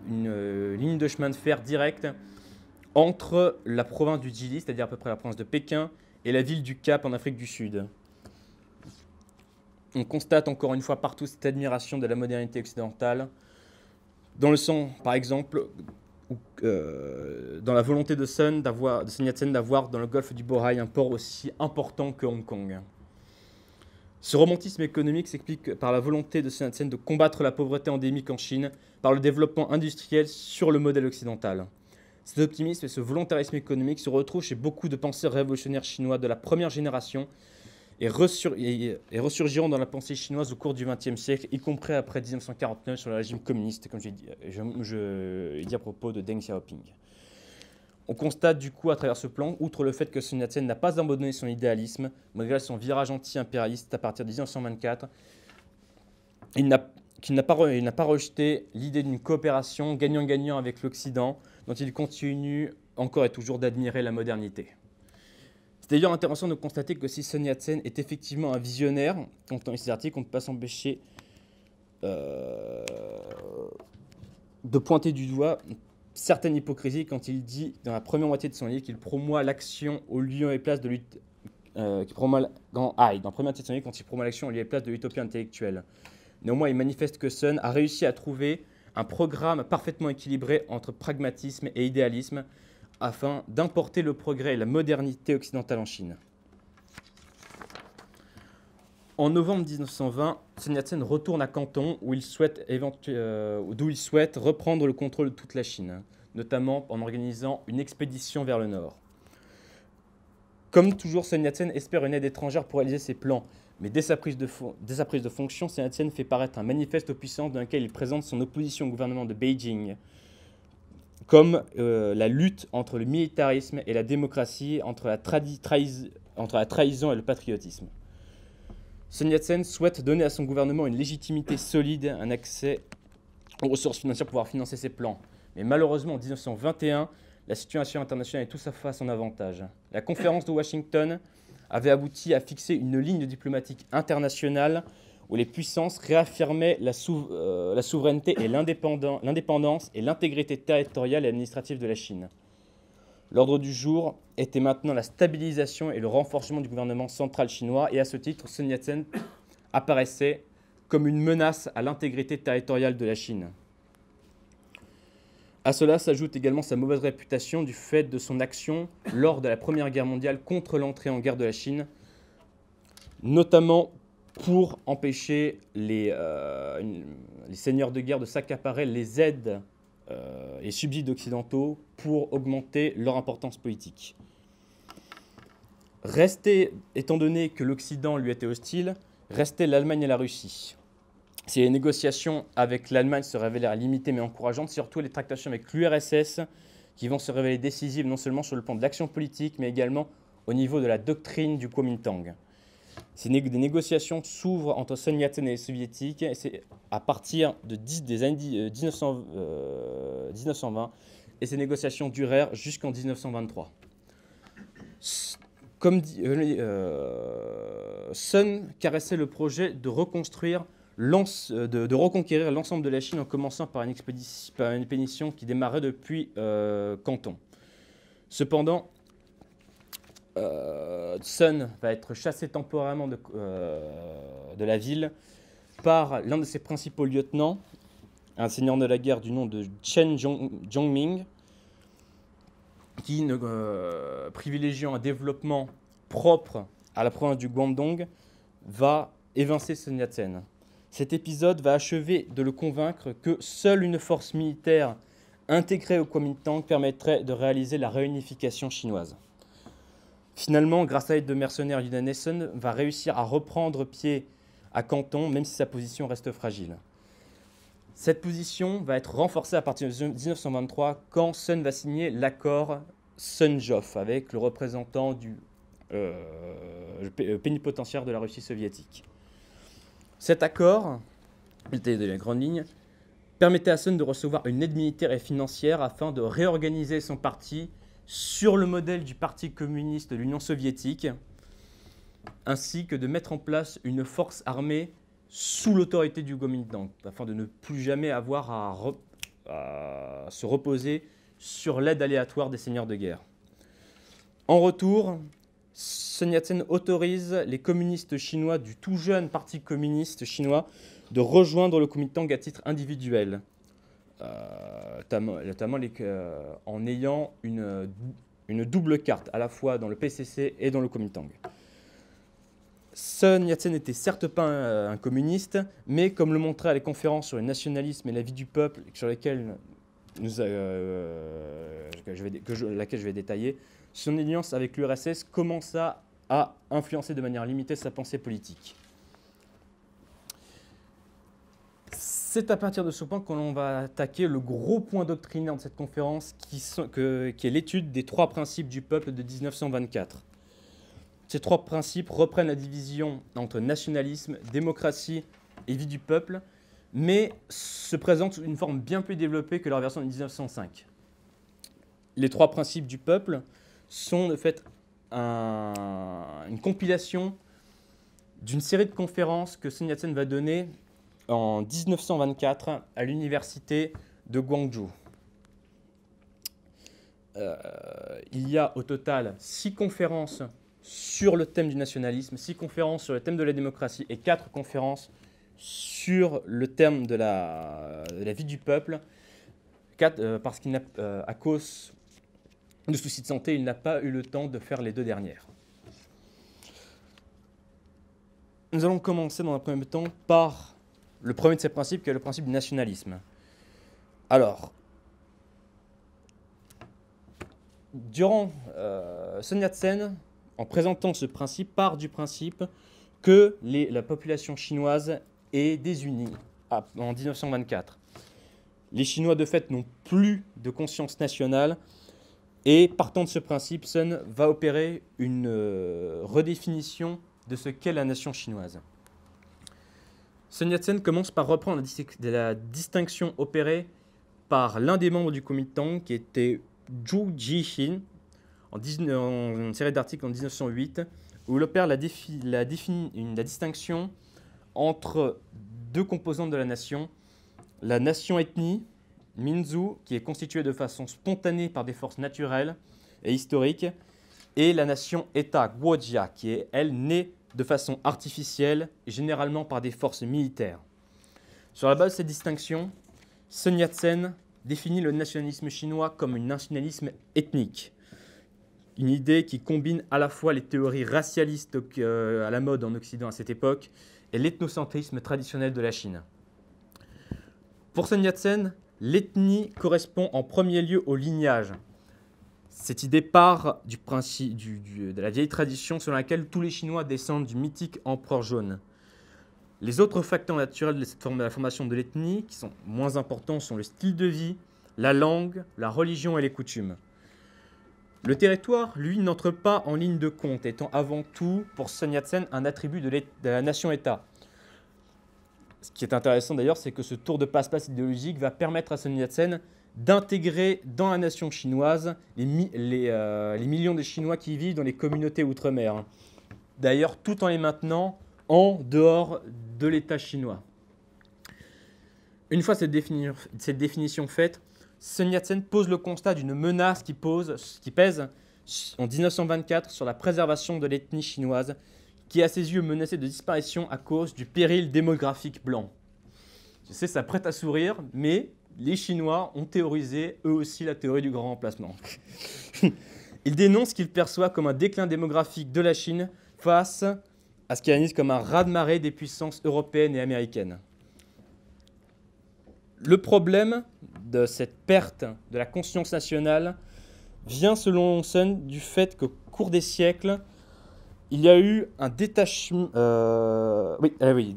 une, euh, ligne de chemin de fer directe entre la province du Jili, c'est-à-dire à peu près la province de Pékin, et la ville du Cap en Afrique du Sud. On constate encore une fois partout cette admiration de la modernité occidentale, dans le sens, par exemple, euh, dans la volonté de Sun, de Sun Yat-sen d'avoir dans le golfe du Bohai un port aussi important que Hong Kong. Ce romantisme économique s'explique par la volonté de Sun Yat-sen de combattre la pauvreté endémique en Chine, par le développement industriel sur le modèle occidental. Cet optimisme et ce volontarisme économique se retrouvent chez beaucoup de penseurs révolutionnaires chinois de la première génération et, ressurgiront dans la pensée chinoise au cours du XXe siècle, y compris après 1949 sur le régime communiste, comme euh, je, l'ai dit à propos de Deng Xiaoping. On constate du coup à travers ce plan, outre le fait que Sun Yat-sen n'a pas abandonné son idéalisme, malgré son virage anti-impérialiste à partir de 1924, il n'a qu'il n'a pas, rejeté l'idée d'une coopération gagnant-gagnant avec l'Occident, dont il continue encore et toujours d'admirer la modernité. C'est d'ailleurs intéressant de constater que si Sun Yat-sen est effectivement un visionnaire, lit ses articles, on ne peut pas s'empêcher euh, de pointer du doigt certaine hypocrisie quand il dit dans la première moitié de son livre qu'il promoit l'action au lieu et place de lutte. Euh, dans ah, première moitié de son livre, quand il l'action au lieu et place de l'utopie intellectuelle. Néanmoins, il manifeste que Sun a réussi à trouver un programme parfaitement équilibré entre pragmatisme et idéalisme afin d'importer le progrès et la modernité occidentale en Chine. En novembre 1920, Sun Yat-sen retourne à Canton où il, souhaite euh, d'où il souhaite reprendre le contrôle de toute la Chine, notamment en organisant une expédition vers le nord. Comme toujours, Sun Yat-sen espère une aide étrangère pour réaliser ses plans, mais dès sa prise de, dès sa prise de fonction, Sun Yat-sen fait paraître un manifeste aux puissances dans lequel il présente son opposition au gouvernement de Beijing, comme euh, la lutte entre le militarisme et la démocratie, entre la trahison et le patriotisme. Sun Yat-sen souhaite donner à son gouvernement une légitimité solide, un accès aux ressources financières pour pouvoir financer ses plans. Mais malheureusement, en 1921, la situation internationale est tout à fait à son avantage. La conférence de Washington avait abouti à fixer une ligne diplomatique internationale où les puissances réaffirmaient la, euh, la souveraineté et l'indépendance et l'intégrité territoriale et administrative de la Chine. L'ordre du jour était maintenant la stabilisation et le renforcement du gouvernement central chinois, et à ce titre, Sun Yat-sen apparaissait comme une menace à l'intégrité territoriale de la Chine. À cela s'ajoute également sa mauvaise réputation du fait de son action lors de la Première Guerre mondiale contre l'entrée en guerre de la Chine, notamment pour empêcher les, euh, les seigneurs de guerre de s'accaparer les aides euh, et subsides occidentaux pour augmenter leur importance politique. Rester, étant donné que l'Occident lui était hostile, rester l'Allemagne et la Russie. Si les négociations avec l'Allemagne se révélèrent limitées mais encourageantes, surtout les tractations avec l'URSS qui vont se révéler décisives non seulement sur le plan de l'action politique mais également au niveau de la doctrine du Kuomintang. Ces des négociations s'ouvrent entre Sun Yat-sen et les Soviétiques. c'est à partir de 10, des années euh, 1920 euh, et ces négociations durèrent jusqu'en 1923. Comme euh, Sun caressait le projet de reconstruire de, de, reconquérir l'ensemble de la Chine en commençant par une, expédition, une pénition qui démarrait depuis Canton. Cependant, euh, Sun va être chassé temporairement euh, de, la ville par l'un de ses principaux lieutenants, un seigneur de la guerre du nom de Chen Zhongming, qui, euh, privilégiant un développement propre à la province du Guangdong, va évincer Sun Yat-sen. Cet épisode va achever de le convaincre que seule une force militaire intégrée au Kuomintang permettrait de réaliser la réunification chinoise. Finalement, grâce à l'aide de mercenaires, Yuna va réussir à reprendre pied à Canton, même si sa position reste fragile. Cette position va être renforcée à partir de 1923 quand Sun va signer l'accord Sunjoff avec le représentant du euh, pénipotentiaire de la Russie soviétique. Cet accord, était de la grande ligne, permettait à Sun de recevoir une aide militaire et financière afin de réorganiser son parti sur le modèle du Parti communiste de l'Union soviétique, ainsi que de mettre en place une force armée sous l'autorité du Kuomintang, afin de ne plus jamais avoir à, se reposer sur l'aide aléatoire des seigneurs de guerre. En retour, Sun yat autorise les communistes chinois du tout jeune Parti communiste chinois de rejoindre le Kuomintang à titre individuel, notamment, euh, euh, en ayant une, double carte, à la fois dans le PCC et dans le Kuomintang. Sun Yat-sen n'était certes pas euh, un, communiste, mais comme le montrait les conférences sur le nationalisme et la vie du peuple, sur lesquelles laquelle je vais détailler, son alliance avec l'URSS commença à influencer de manière limitée sa pensée politique. C'est à partir de ce point que l'on va attaquer le gros point doctrinaire de cette conférence, qui, est l'étude des trois principes du peuple de 1924. Ces trois principes reprennent la division entre nationalisme, démocratie et vie du peuple, mais se présentent sous une forme bien plus développée que leur version de 1905. Les trois principes du peuple sont de fait une compilation d'une série de conférences que Sun va donner en 1924 à l'université de Guangzhou. Euh, il y a au total six conférences sur le thème du nationalisme, six conférences sur le thème de la démocratie et quatre conférences sur le thème de la, vie du peuple, quatre, euh, parce qu'il euh, cause de soucis de santé, il n'a pas eu le temps de faire les deux dernières. Nous allons commencer dans un premier temps par le premier de ces principes, qui est le principe du nationalisme. Alors, durant euh, Sun Yat-sen, en présentant ce principe, part du principe que la population chinoise est désunie ah, en 1924. Les Chinois, de fait, n'ont plus de conscience nationale. Et partant de ce principe, Sun va opérer une euh, redéfinition de ce qu'est la nation chinoise. Sun yat commence par reprendre la distinction opérée par l'un des membres du comité qui était Zhu Jixin en, une série d'articles en 1908 où il opère la, la, la distinction entre deux composantes de la nation, la nation-ethnie, Minzu, qui est constituée de façon spontanée par des forces naturelles et historiques, et la nation-État, Guojia, qui est, elle, née de façon artificielle, généralement par des forces militaires. Sur la base de cette distinction, Sun Yat-sen définit le nationalisme chinois comme un nationalisme ethnique, une idée qui combine à la fois les théories racialistes euh, à la mode en Occident à cette époque et l'ethnocentrisme traditionnel de la Chine. Pour Sun Yat-sen, l'ethnie correspond en premier lieu au lignage, cette idée part du principe, du, de la vieille tradition selon laquelle tous les Chinois descendent du mythique empereur jaune. Les autres facteurs naturels de, cette la formation de l'ethnie, qui sont moins importants, sont le style de vie, la langue, la religion et les coutumes. Le territoire, lui, n'entre pas en ligne de compte, étant avant tout, pour Sun Yat-sen, un attribut de, de la nation-État. Ce qui est intéressant d'ailleurs, c'est que ce tour de passe-passe idéologique va permettre à Sun Yat-sen d'intégrer dans la nation chinoise euh, les, millions de Chinois qui vivent dans les communautés outre-mer. Hein. D'ailleurs, tout en les maintenant en dehors de l'État chinois. Une fois cette, définition faite, Sun Yat-sen pose le constat d'une menace qui, pèse en 1924 sur la préservation de l'ethnie chinoise, qui à ses yeux menacée de disparition à cause du péril démographique blanc. Je sais, ça prête à sourire, mais les Chinois ont théorisé eux aussi la théorie du grand remplacement. Ils dénoncent ce qu'ils perçoivent comme un déclin démographique de la Chine face à ce qu'ils analysent comme un raz-de-marée des puissances européennes et américaines. Le problème de cette perte de la conscience nationale vient, selon Sun, du fait qu'au cours des siècles, il y a eu un détachement. Euh, oui, euh, oui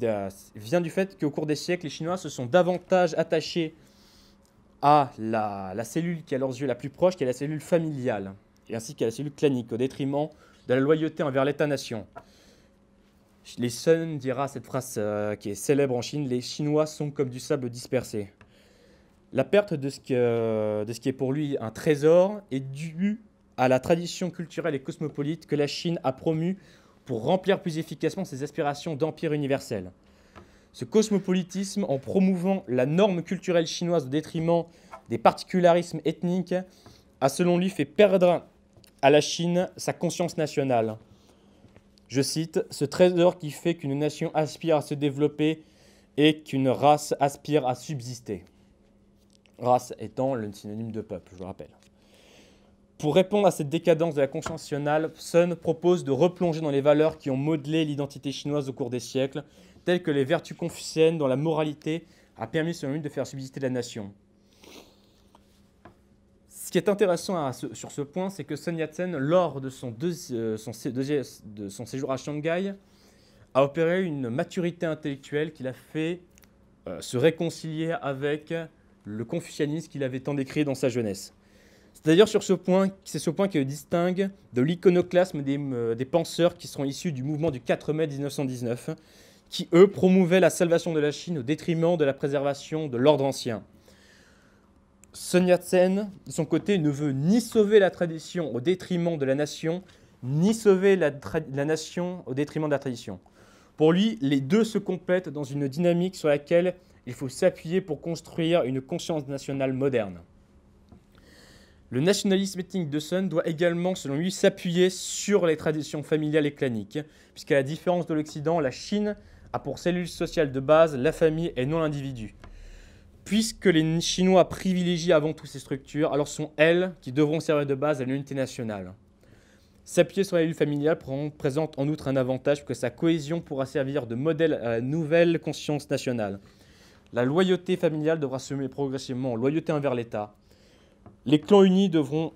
vient du fait qu'au cours des siècles, les Chinois se sont davantage attachés à la, cellule qui est à leurs yeux la plus proche, qui est la cellule familiale, et ainsi qu'à la cellule clanique, au détriment de la loyauté envers l'État-nation. Les Sun dira cette phrase euh, qui est célèbre en Chine, les Chinois sont comme du sable dispersé. La perte de ce qui est pour lui un trésor est due à la tradition culturelle et cosmopolite que la Chine a promue pour remplir plus efficacement ses aspirations d'empire universel. Ce cosmopolitisme, en promouvant la norme culturelle chinoise au détriment des particularismes ethniques, a selon lui fait perdre à la Chine sa conscience nationale. Je cite, ce trésor qui fait qu'une nation aspire à se développer et qu'une race aspire à subsister. Race étant le synonyme de peuple, je le rappelle. Pour répondre à cette décadence de la conscience nationale, Sun propose de replonger dans les valeurs qui ont modelé l'identité chinoise au cours des siècles, telles que les vertus confuciennes dont la moralité a permis selon lui de faire subsister la nation. Ce qui est intéressant sur ce point, c'est que Sun Yat-sen, lors de son, euh, séjour à Shanghai, a opéré une maturité intellectuelle qui l'a fait euh, se réconcilier avec le confucianisme qu'il avait tant décrit dans sa jeunesse. C'est d'ailleurs sur ce point, c'est ce point qui le distingue de l'iconoclasme des, euh, penseurs qui seront issus du mouvement du 4 mai 1919, qui, eux, promouvaient la salvation de la Chine au détriment de la préservation de l'ordre ancien. Sun Yat-sen, de son côté, ne veut ni sauver la tradition au détriment de la nation, ni sauver la, nation au détriment de la tradition. Pour lui, les deux se complètent dans une dynamique sur laquelle il faut s'appuyer pour construire une conscience nationale moderne. Le nationalisme ethnique de Sun doit également, selon lui, s'appuyer sur les traditions familiales et claniques, puisqu'à la différence de l'Occident, la Chine a pour cellule sociale de base la famille et non l'individu. Puisque les Chinois privilégient avant tout ces structures, alors ce sont elles qui devront servir de base à l'unité nationale. S'appuyer sur la cellule familiale présente en outre un avantage, que sa cohésion pourra servir de modèle à la nouvelle conscience nationale. La loyauté familiale devra se mêler progressivement en loyauté envers l'État. Les clans unis devront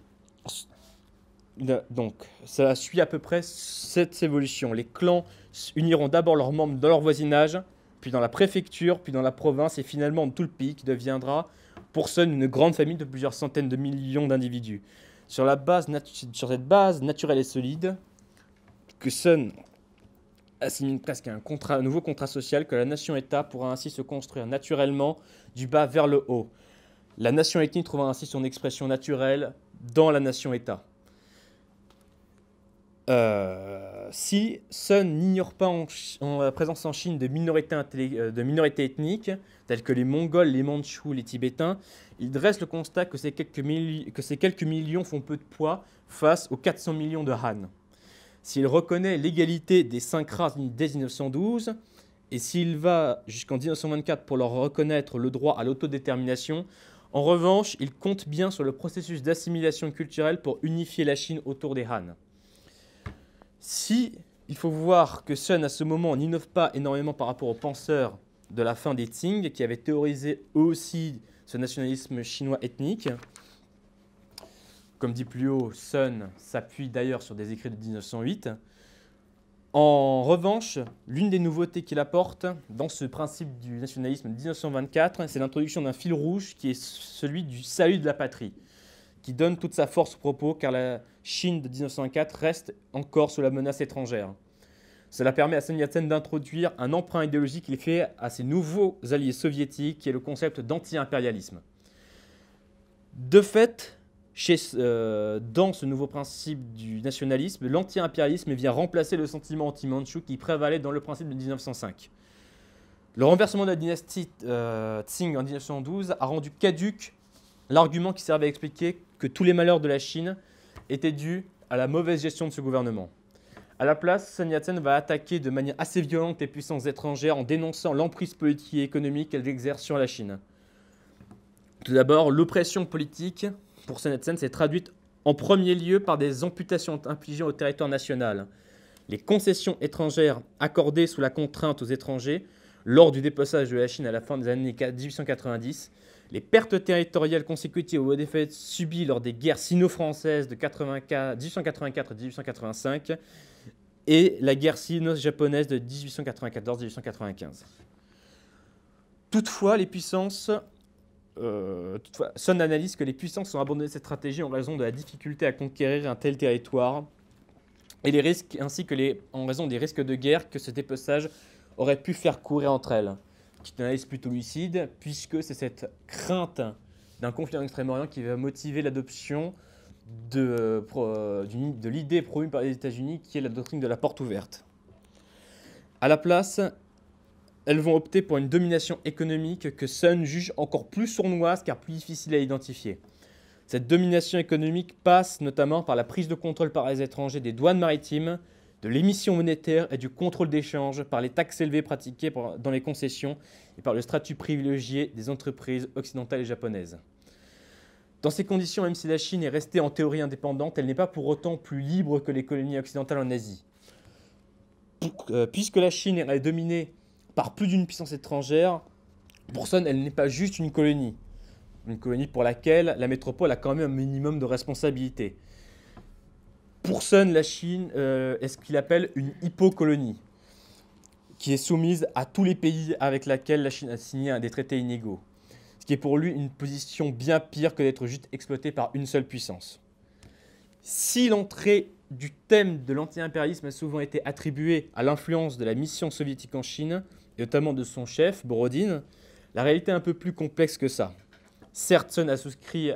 donc, ça suit à peu près cette évolution. Les clans uniront d'abord leurs membres dans leur voisinage, puis dans la préfecture, puis dans la province et finalement dans tout le pays qui deviendra pour Sun une grande famille de plusieurs centaines de millions d'individus. Sur, sur cette base naturelle et solide, que Sun assigne presque un, contrat, un nouveau contrat social que la nation-État pourra ainsi se construire naturellement du bas vers le haut. La nation ethnie trouvera ainsi son expression naturelle dans la nation-État. Euh, si Sun n'ignore pas la présence en Chine euh, de minorités, ethniques, telles que les Mongols, les Mandchous, les Tibétains, il dresse le constat que ces, quelques que ces quelques millions font peu de poids face aux 400 millions de Han. S'il reconnaît l'égalité des cinq races dès 1912, et s'il va jusqu'en 1924 pour leur reconnaître le droit à l'autodétermination, en revanche, il compte bien sur le processus d'assimilation culturelle pour unifier la Chine autour des Han si il faut voir que Sun, à ce moment, n'innove pas énormément par rapport aux penseurs de la fin des Qing, qui avaient théorisé eux aussi ce nationalisme chinois ethnique. Comme dit plus haut, Sun s'appuie d'ailleurs sur des écrits de 1908. En revanche, l'une des nouveautés qu'il apporte dans ce principe du nationalisme de 1924, c'est l'introduction d'un fil rouge qui est celui du salut de la patrie qui donne toute sa force au propos car la Chine de 1904 reste encore sous la menace étrangère. Cela permet à Sun Yat-sen d'introduire un emprunt idéologique qu'il fait à ses nouveaux alliés soviétiques, qui est le concept d'anti-impérialisme. De fait, euh, dans ce nouveau principe du nationalisme, l'anti-impérialisme vient remplacer le sentiment anti-manchou qui prévalait dans le principe de 1905. Le renversement de la dynastie Tsing euh, en 1912 a rendu caduque l'argument qui servait à expliquer que tous les malheurs de la Chine étaient dus à la mauvaise gestion de ce gouvernement. À la place, Sun Yat-sen va attaquer de manière assez violente les puissances étrangères en dénonçant l'emprise politique et économique qu'elles exercent sur la Chine. Tout d'abord, l'oppression politique pour Sun Yat-sen s'est traduite en premier lieu par des amputations infligées au territoire national. Les concessions étrangères accordées sous la contrainte aux étrangers lors du dépossage de la Chine à la fin des années 1890 les pertes territoriales consécutives aux défaites subies lors des guerres sino-françaises de 1884 1885 et la guerre sino-japonaise de 1894-1895. Toutefois, les puissances, euh, toutefois, Son analyse que les puissances ont abandonné cette stratégie en raison de la difficulté à conquérir un tel territoire et les risques, ainsi que les, en raison des risques de guerre que ce dépeçage aurait pu faire courir entre elles qui est une analyse plutôt lucide, puisque c'est cette crainte d'un conflit en Extrême-Orient qui va motiver l'adoption de, euh, euh, de l'idée promue par les États-Unis, qui est la doctrine de la porte ouverte. À la place, elles vont opter pour une domination économique que Sun juge encore plus sournoise car plus difficile à identifier. Cette domination économique passe notamment par la prise de contrôle par les étrangers des douanes maritimes, de l'émission monétaire et du contrôle d'échange par les taxes élevées pratiquées dans les concessions et par le statut privilégié des entreprises occidentales et japonaises. Dans ces conditions, même si la Chine est restée en théorie indépendante, elle n'est pas pour autant plus libre que les colonies occidentales en Asie. Euh, puisque la Chine est dominée par plus d'une puissance étrangère, pour elle n'est pas juste une colonie. Une colonie pour laquelle la métropole a quand même un minimum de responsabilité. Pour Sun, la Chine euh, est ce qu'il appelle une hypocolonie, qui est soumise à tous les pays avec lesquels la Chine a signé des traités inégaux, ce qui est pour lui une position bien pire que d'être juste exploité par une seule puissance. Si l'entrée du thème de l'anti-impérialisme a souvent été attribuée à l'influence de la mission soviétique en Chine, et notamment de son chef, Borodine, la réalité est un peu plus complexe que ça. Certes, Sun a souscrit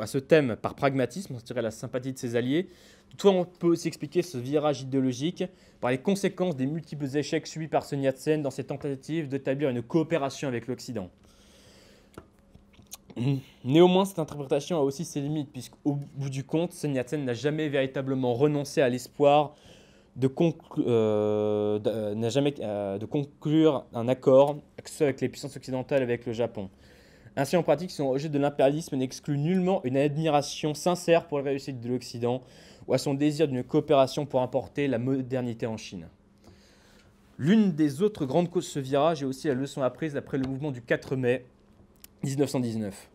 à ce thème par pragmatisme, on dirait la sympathie de ses alliés. Toutefois, on peut aussi expliquer ce virage idéologique par les conséquences des multiples échecs subis par Sun sen dans ses tentatives d'établir une coopération avec l'Occident. Néanmoins, cette interprétation a aussi ses limites, au bout du compte, Sun n'a jamais véritablement renoncé à l'espoir de, euh, euh, euh, de conclure un accord avec les puissances occidentales avec le Japon. Ainsi, en pratique, son rejet de l'impérialisme n'exclut nullement une admiration sincère pour la réussite de l'Occident ou à son désir d'une coopération pour importer la modernité en Chine. L'une des autres grandes causes de ce virage est aussi la leçon apprise après le mouvement du 4 mai 1919.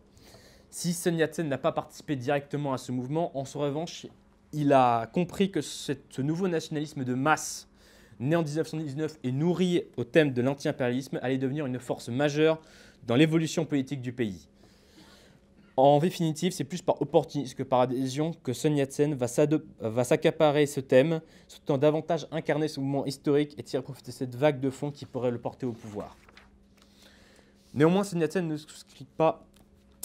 Si Sun Yat-sen n'a pas participé directement à ce mouvement, en son revanche, il a compris que ce nouveau nationalisme de masse, né en 1919 et nourri au thème de l'anti-impérialisme, allait devenir une force majeure dans l'évolution politique du pays. En définitive, c'est plus par opportunisme que par adhésion que Sun Yat-sen va s'accaparer ce thème, souhaitant davantage incarner ce mouvement historique et tirer profit de cette vague de fonds qui pourrait le porter au pouvoir. Néanmoins, Sun Yat-sen ne souscrit pas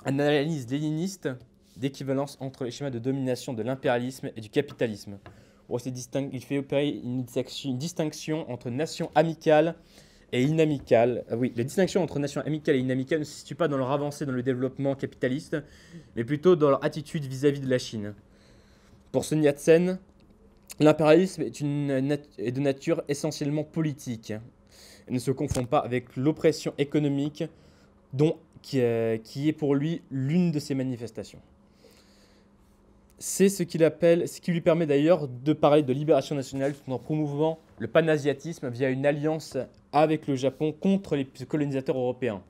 à une analyse déliniste d'équivalence entre les schémas de domination de l'impérialisme et du capitalisme. Il fait opérer une distinction entre nations amicale et ah oui, les distinctions entre nations amicales et inamicales ne se situe pas dans leur avancée dans le développement capitaliste, mais plutôt dans leur attitude vis-à-vis de la Chine. Pour Sun Yat-sen, l'impérialisme est, de nature essentiellement politique et ne se confond pas avec l'oppression économique dont, qui est pour lui l'une de ses manifestations. C'est ce qu'il appelle, ce qui lui permet d'ailleurs de parler de libération nationale en promouvant le panasiatisme via une alliance avec le Japon contre les colonisateurs européens.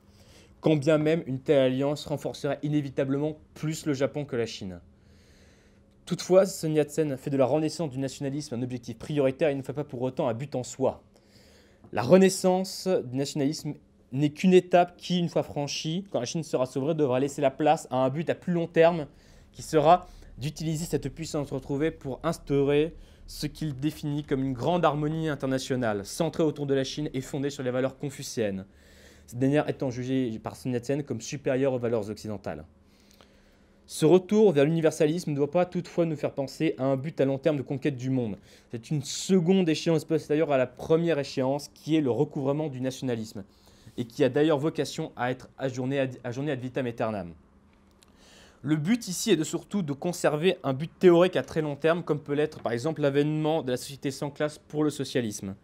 Quand bien même une telle alliance renforcerait inévitablement plus le Japon que la Chine. Toutefois, Sun yat fait de la renaissance du nationalisme un objectif prioritaire et ne fait pas pour autant un but en soi. La renaissance du nationalisme n'est qu'une étape qui, une fois franchie, quand la Chine sera sauvée, devra laisser la place à un but à plus long terme qui sera d'utiliser cette puissance retrouvée pour instaurer ce qu'il définit comme une grande harmonie internationale, centrée autour de la Chine et fondée sur les valeurs confuciennes, cette dernière étant jugée par Sun Yat-sen comme supérieure aux valeurs occidentales. Ce retour vers l'universalisme ne doit pas toutefois nous faire penser à un but à long terme de conquête du monde. C'est une seconde échéance d'ailleurs, à la première échéance qui est le recouvrement du nationalisme et qui a d'ailleurs vocation à être ajournée ad, ajournée ad vitam aeternam. Le but ici est de surtout de conserver un but théorique à très long terme, comme peut l'être par exemple l'avènement de la société sans classe pour le socialisme.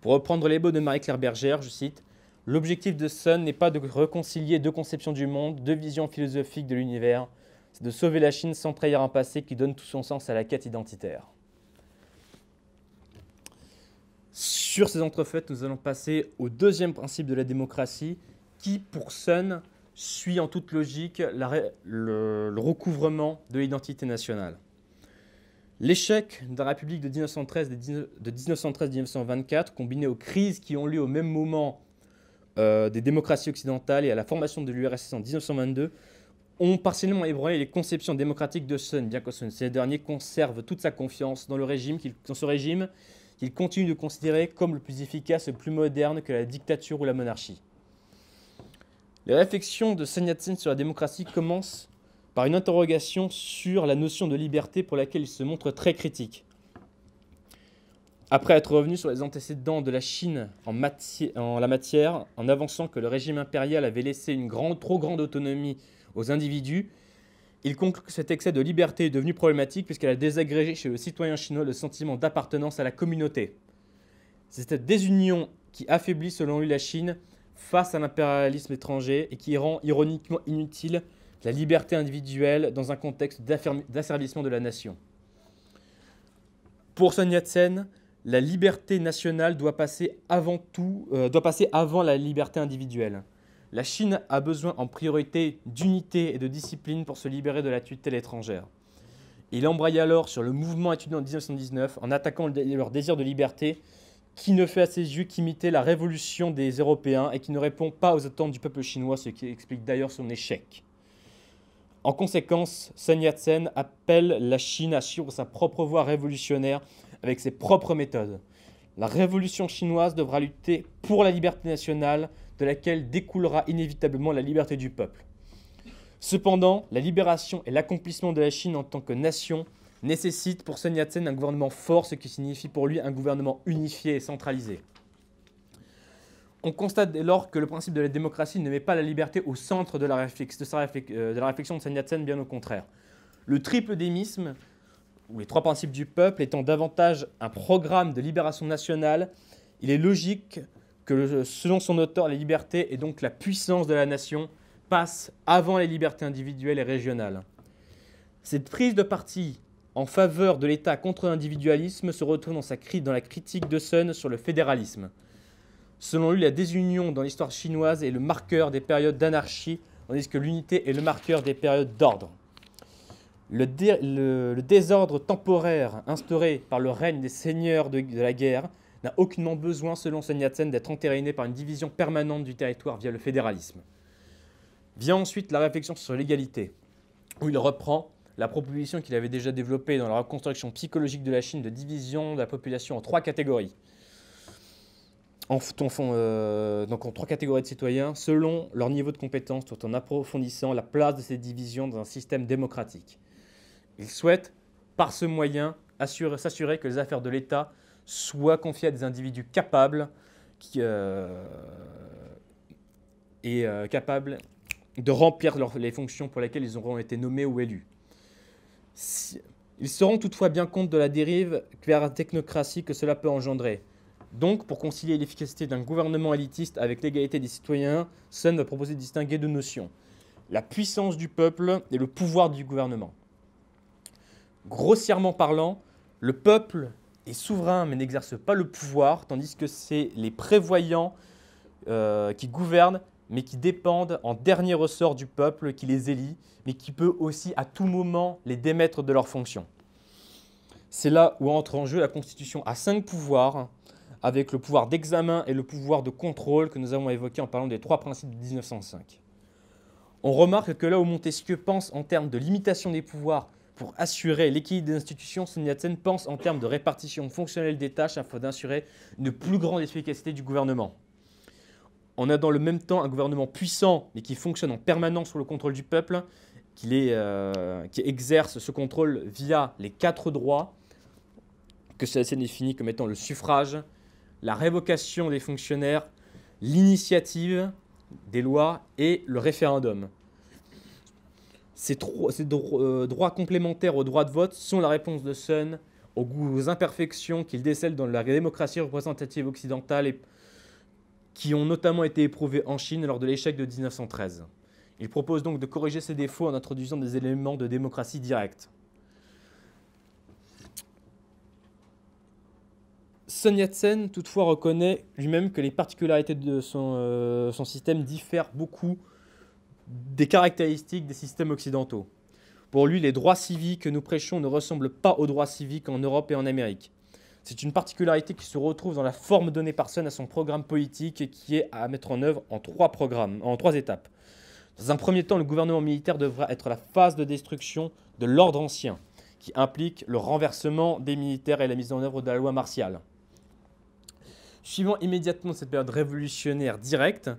Pour reprendre les mots de Marie-Claire Bergère, je cite L'objectif de Sun n'est pas de réconcilier deux conceptions du monde, deux visions philosophiques de l'univers, c'est de sauver la Chine sans trahir un passé qui donne tout son sens à la quête identitaire. Sur ces entrefaites, nous allons passer au deuxième principe de la démocratie, qui pour Sun suit en toute logique le, recouvrement de l'identité nationale. L'échec de la République de 1913 de 1924 combiné aux crises qui ont lieu au même moment euh, des démocraties occidentales et à la formation de l'URSS en 1922, ont partiellement ébranlé les conceptions démocratiques de Sun, bien que Sun, ces derniers conserve toute sa confiance dans, le régime dans ce régime qu'il continue de considérer comme le plus efficace et le plus moderne que la dictature ou la monarchie. Les réflexions de Sun yat sur la démocratie commencent par une interrogation sur la notion de liberté pour laquelle il se montre très critique. Après être revenu sur les antécédents de la Chine en, en la matière, en avançant que le régime impérial avait laissé une grande, trop grande autonomie aux individus, il conclut que cet excès de liberté est devenu problématique puisqu'elle a désagrégé chez le citoyen chinois le sentiment d'appartenance à la communauté. C'est cette désunion qui affaiblit selon lui la Chine face à l'impérialisme étranger et qui rend ironiquement inutile la liberté individuelle dans un contexte d'asservissement de la nation. Pour Sun Yat-sen, la liberté nationale doit passer avant euh, doit passer avant la liberté individuelle. La Chine a besoin en priorité d'unité et de discipline pour se libérer de la tutelle étrangère. Il embraye alors sur le mouvement étudiant en 1919 en attaquant leur désir de liberté qui ne fait à ses yeux qu'imiter la révolution des Européens et qui ne répond pas aux attentes du peuple chinois, ce qui explique d'ailleurs son échec. En conséquence, Sun Yat-sen appelle la Chine à suivre sa propre voie révolutionnaire avec ses propres méthodes. La révolution chinoise devra lutter pour la liberté nationale, de laquelle découlera inévitablement la liberté du peuple. Cependant, la libération et l'accomplissement de la Chine en tant que nation nécessite pour Sun un gouvernement fort, ce qui signifie pour lui un gouvernement unifié et centralisé. On constate dès lors que le principe de la démocratie ne met pas la liberté au centre de la, euh, réflexion de, sa bien au contraire. Le triple démisme, ou les trois principes du peuple, étant davantage un programme de libération nationale, il est logique que, selon son auteur, la liberté et donc la puissance de la nation passent avant les libertés individuelles et régionales. Cette prise de parti en faveur de l'État contre l'individualisme se retrouve dans, sa dans la critique de Sun sur le fédéralisme. Selon lui, la désunion dans l'histoire chinoise est le marqueur des périodes d'anarchie, tandis que l'unité est le marqueur des périodes d'ordre. Le, désordre temporaire instauré par le règne des seigneurs de, la guerre n'a aucunement besoin, selon Sun Yat-sen, d'être entériné par une division permanente du territoire via le fédéralisme. Vient ensuite la réflexion sur l'égalité, où il reprend la proposition qu'il avait déjà développée dans la reconstruction psychologique de la Chine de division de la population en trois catégories. En, euh, donc en trois catégories de citoyens, selon leur niveau de compétence, tout en approfondissant la place de ces divisions dans un système démocratique. Il souhaite, par ce moyen, s'assurer que les affaires de l'État soient confiées à des individus capables, euh, et, euh, de remplir les fonctions pour lesquelles ils auront été nommés ou élus. Ils seront toutefois bien compte de la dérive vers la technocratie que cela peut engendrer. Donc, pour concilier l'efficacité d'un gouvernement élitiste avec l'égalité des citoyens, Sun va proposer de distinguer deux notions la puissance du peuple et le pouvoir du gouvernement. Grossièrement parlant, le peuple est souverain mais n'exerce pas le pouvoir, tandis que c'est les prévoyants euh, qui gouvernent mais qui dépendent en dernier ressort du peuple qui les élit, mais qui peut aussi à tout moment les démettre de leurs fonctions. C'est là où entre en jeu la Constitution à cinq pouvoirs, avec le pouvoir d'examen et le pouvoir de contrôle que nous avons évoqué en parlant des trois principes de 1905. On remarque que là où Montesquieu pense en termes de limitation des pouvoirs pour assurer l'équilibre des institutions, Sun pense en termes de répartition fonctionnelle des tâches afin d'assurer une plus grande efficacité du gouvernement on a dans le même temps un gouvernement puissant, mais qui fonctionne en permanence sous le contrôle du peuple, euh, qui, exerce ce contrôle via les quatre droits, que cela définit défini comme étant le suffrage, la révocation des fonctionnaires, l'initiative des lois et le référendum. Ces, trois, ces euh, droits complémentaires au droit de vote sont la réponse de Sun aux, imperfections qu'il décèle dans la démocratie représentative occidentale et qui ont notamment été éprouvés en Chine lors de l'échec de 1913. Il propose donc de corriger ces défauts en introduisant des éléments de démocratie directe. Sun Yat-sen, toutefois, reconnaît lui-même que les particularités de son, euh, son système diffèrent beaucoup des caractéristiques des systèmes occidentaux. Pour lui, les droits civiques que nous prêchons ne ressemblent pas aux droits civiques en Europe et en Amérique. C'est une particularité qui se retrouve dans la forme donnée par Sun à son programme politique et qui est à mettre en œuvre en trois, programmes, en trois étapes. Dans un premier temps, le gouvernement militaire devra être la phase de destruction de l'ordre ancien, qui implique le renversement des militaires et la mise en œuvre de la loi martiale. Suivant immédiatement cette période révolutionnaire directe,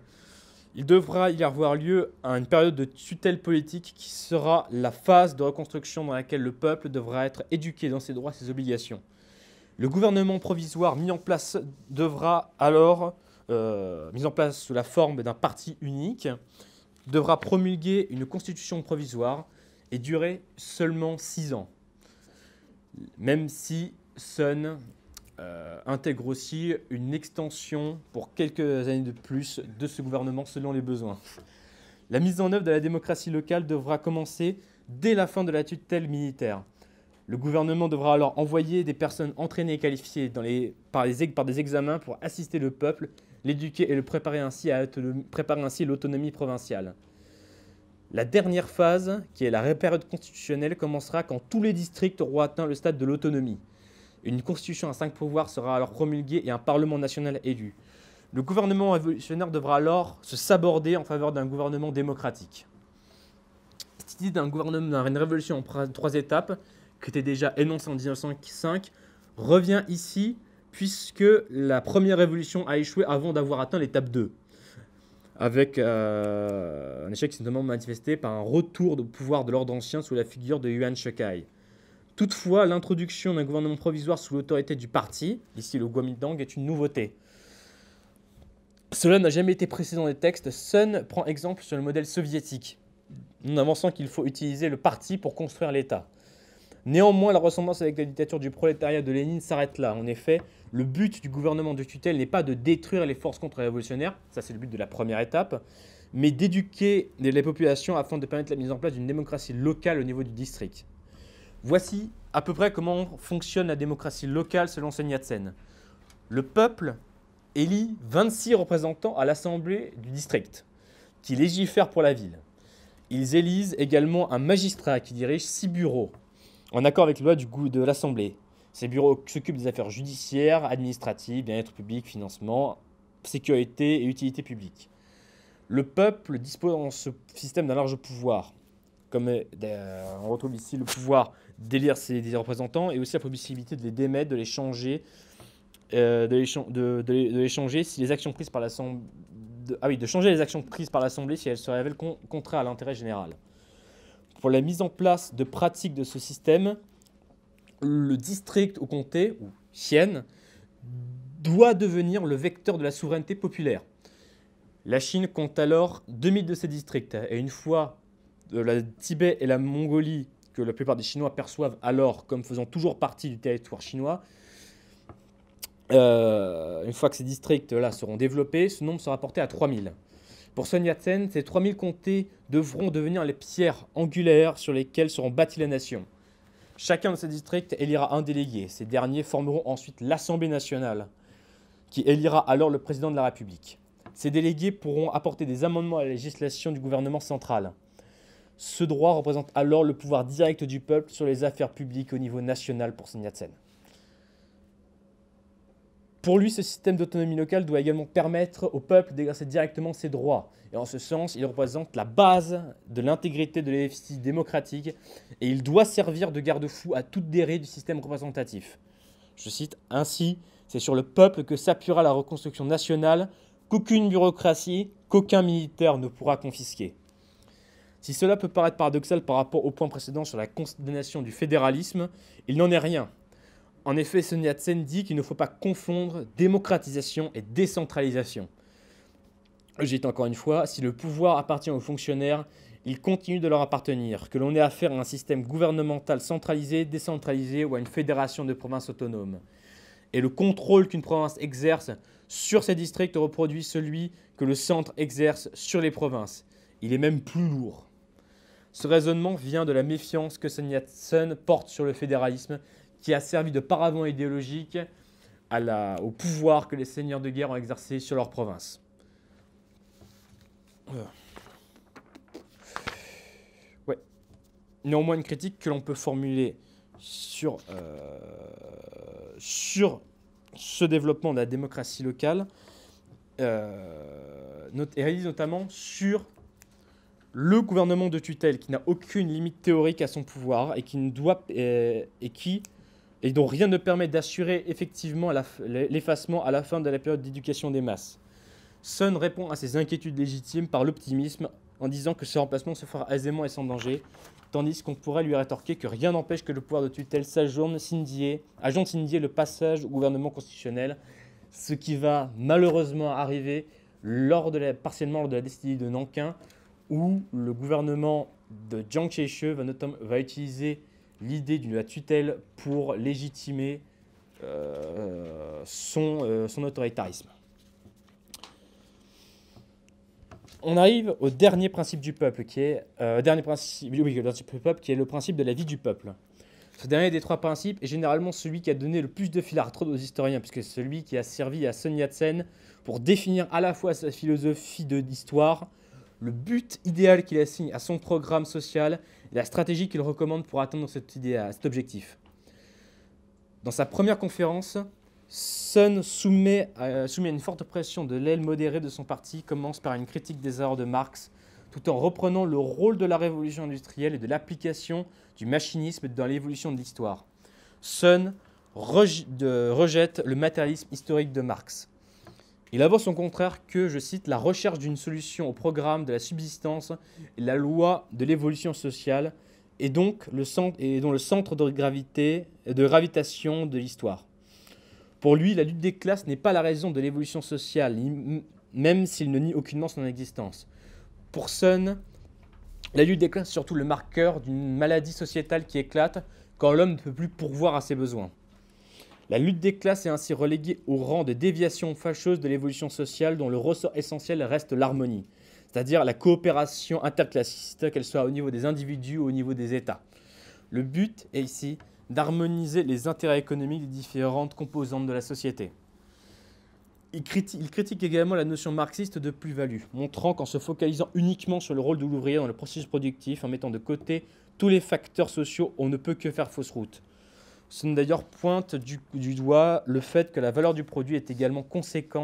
il devra y avoir lieu à une période de tutelle politique qui sera la phase de reconstruction dans laquelle le peuple devra être éduqué dans ses droits et ses obligations. Le gouvernement provisoire mis en place devra alors, euh, mis en place sous la forme d'un parti unique, devra promulguer une constitution provisoire et durer seulement six ans, même si Sun euh, intègre aussi une extension pour quelques années de plus de ce gouvernement selon les besoins. La mise en œuvre de la démocratie locale devra commencer dès la fin de la tutelle militaire. Le gouvernement devra alors envoyer des personnes entraînées et qualifiées par, des examens pour assister le peuple, l'éduquer et le préparer ainsi à préparer ainsi l'autonomie provinciale. La dernière phase, qui est la période constitutionnelle, commencera quand tous les districts auront atteint le stade de l'autonomie. Une constitution à cinq pouvoirs sera alors promulguée et un parlement national élu. Le gouvernement révolutionnaire devra alors se saborder en faveur d'un gouvernement démocratique. Cette idée d'un gouvernement, d'une révolution en trois étapes, qui était déjà énoncé en 1905, revient ici puisque la première révolution a échoué avant d'avoir atteint l'étape 2. Avec euh, un échec qui notamment manifesté par un retour de pouvoir de l'ordre ancien sous la figure de Yuan Shikai. Toutefois, l'introduction d'un gouvernement provisoire sous l'autorité du parti, ici le Kuomintang, est une nouveauté. Cela n'a jamais été précisé dans les textes. Sun prend exemple sur le modèle soviétique, en avançant qu'il faut utiliser le parti pour construire l'État. Néanmoins, la ressemblance avec la dictature du prolétariat de Lénine s'arrête là. En effet, le but du gouvernement de tutelle n'est pas de détruire les forces contre-révolutionnaires, ça c'est le but de la première étape, mais d'éduquer les populations afin de permettre la mise en place d'une démocratie locale au niveau du district. Voici à peu près comment fonctionne la démocratie locale selon Sun yat Le peuple élit 26 représentants à l'assemblée du district, qui légifère pour la ville. Ils élisent également un magistrat qui dirige six bureaux, en accord avec le loi du goût de l'Assemblée. Ces bureaux s'occupent des affaires judiciaires, administratives, bien-être public, financement, sécurité et utilité publique. Le peuple dispose dans ce système d'un large pouvoir. Comme euh, on retrouve ici le pouvoir d'élire ses, représentants et aussi la possibilité de les démettre, de les changer, euh, de, les changer si les actions prises par l'Assemblée. Ah de changer les actions prises par l'Assemblée si elles se révèlent contraires à l'intérêt général pour la mise en place de pratiques de ce système, le district ou comté, ou chienne, doit devenir le vecteur de la souveraineté populaire. La Chine compte alors 2000 de ces districts, et une fois la Tibet et la Mongolie, que la plupart des Chinois perçoivent alors comme faisant toujours partie du territoire chinois, euh, une fois que ces districts-là seront développés, ce nombre sera porté à 3000. Pour Sun Tsen, ces 3000 comtés devront devenir les pierres angulaires sur lesquelles seront bâties la nation. Chacun de ces districts élira un délégué. Ces derniers formeront ensuite l'Assemblée nationale, qui élira alors le président de la République. Ces délégués pourront apporter des amendements à la législation du gouvernement central. Ce droit représente alors le pouvoir direct du peuple sur les affaires publiques au niveau national pour Sun pour lui, ce système d'autonomie locale doit également permettre au peuple d'exercer directement ses droits. Et en ce sens, il représente la base de l'intégrité de l'EFSI démocratique et il doit servir de garde-fou à toute dérive du système représentatif. Je cite ainsi C'est sur le peuple que s'appuiera la reconstruction nationale, qu'aucune bureaucratie, qu'aucun militaire ne pourra confisquer. Si cela peut paraître paradoxal par rapport au point précédent sur la condamnation du fédéralisme, il n'en est rien. En effet, Sonia dit qu'il ne faut pas confondre démocratisation et décentralisation. dis encore une fois, si le pouvoir appartient aux fonctionnaires, il continue de leur appartenir, que l'on ait affaire à un système gouvernemental centralisé, décentralisé ou à une fédération de provinces autonomes. Et le contrôle qu'une province exerce sur ses districts reproduit celui que le centre exerce sur les provinces. Il est même plus lourd. Ce raisonnement vient de la méfiance que Sun porte sur le fédéralisme qui a servi de paravent idéologique au pouvoir que les seigneurs de guerre ont exercé sur leur province. Euh. Ouais. Néanmoins, une critique que l'on peut formuler sur, euh, sur ce développement de la démocratie locale euh, et réalise notamment sur le gouvernement de tutelle qui n'a aucune limite théorique à son pouvoir et qui ne doit euh, et qui et dont rien ne permet d'assurer effectivement l'effacement à la fin de la période d'éducation des masses. Sun répond à ces inquiétudes légitimes par l'optimisme en disant que ce remplacement se fera aisément et sans danger, tandis qu'on pourrait lui rétorquer que rien n'empêche que le pouvoir de tutelle s'ajourne à Jean Sindier le passage au gouvernement constitutionnel, ce qui va malheureusement arriver lors de la, partiellement lors de la décennie de Nankin, où le gouvernement de Jiang Cheshire va, va utiliser l'idée d'une tutelle pour légitimer euh, euh, son, autoritarisme. On arrive au dernier principe du peuple, qui est, le principe de la vie du peuple. Ce dernier des trois principes est généralement celui qui a donné le plus de fil à retordre aux historiens, puisque c'est celui qui a servi à Sun yat pour définir à la fois sa philosophie de l'histoire, le but idéal qu'il assigne à son programme social et la stratégie qu'il recommande pour atteindre cet, objectif. Dans sa première conférence, Sun, soumet à euh, une forte pression de l'aile modérée de son parti, commence par une critique des erreurs de Marx, tout en reprenant le rôle de la révolution industrielle et de l'application du machinisme dans l'évolution de l'histoire. Sun rejette le matérialisme historique de Marx. Il avance au contraire que, je cite, la recherche d'une solution au programme de la subsistance la loi de l'évolution sociale est donc le centre, le centre de, gravité, de gravitation de l'histoire. Pour lui, la lutte des classes n'est pas la raison de l'évolution sociale, même s'il ne nie aucunement son existence. Pour Sun, la lutte des classes est surtout le marqueur d'une maladie sociétale qui éclate quand l'homme ne peut plus pourvoir à ses besoins. La lutte des classes est ainsi reléguée au rang de déviation fâcheuse de l'évolution sociale dont le ressort essentiel reste l'harmonie, c'est-à-dire la coopération interclassiste, qu'elle soit au niveau des individus ou au niveau des États. Le but est ici d'harmoniser les intérêts économiques des différentes composantes de la société. Il critique, il critique, également la notion marxiste de plus-value, montrant qu'en se focalisant uniquement sur le rôle de l'ouvrier dans le processus productif, en mettant de côté tous les facteurs sociaux, on ne peut que faire fausse route. Sun d'ailleurs pointe du, doigt le fait que la valeur du produit est également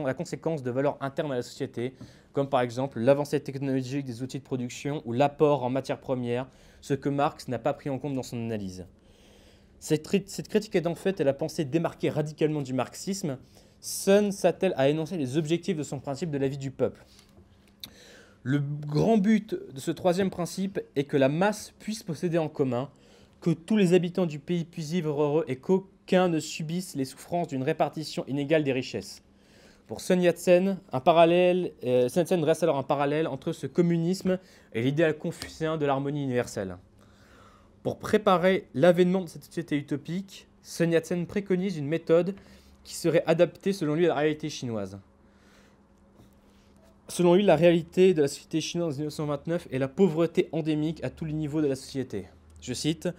la conséquence de valeurs internes à la société, comme par exemple l'avancée technologique des outils de production ou l'apport en matières premières, ce que Marx n'a pas pris en compte dans son analyse. Cette, critique est en fait la pensée démarquée radicalement du marxisme. Sun s'attelle à énoncer les objectifs de son principe de la vie du peuple. Le grand but de ce troisième principe est que la masse puisse posséder en commun que tous les habitants du pays puissent vivre heureux et qu'aucun ne subisse les souffrances d'une répartition inégale des richesses. Pour Sun Yat-sen, un parallèle, euh, Sun Yat-sen dresse alors un parallèle entre ce communisme et l'idéal confucéen de l'harmonie universelle. Pour préparer l'avènement de cette société utopique, Sun Yat-sen préconise une méthode qui serait adaptée selon lui à la réalité chinoise. Selon lui, la réalité de la société chinoise en 1929 est la pauvreté endémique à tous les niveaux de la société. Je cite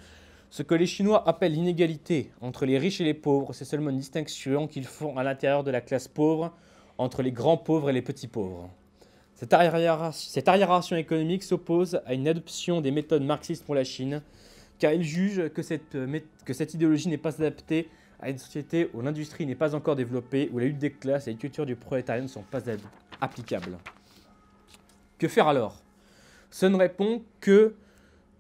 Ce que les Chinois appellent l'inégalité entre les riches et les pauvres, c'est seulement une distinction qu'ils font à l'intérieur de la classe pauvre entre les grands pauvres et les petits pauvres. Cette arriération économique s'oppose à une adoption des méthodes marxistes pour la Chine, car ils jugent que cette, que cette idéologie n'est pas adaptée à une société où l'industrie n'est pas encore développée, où la lutte des classes et les cultures du prolétariat ne sont pas applicables. Que faire alors ne répond que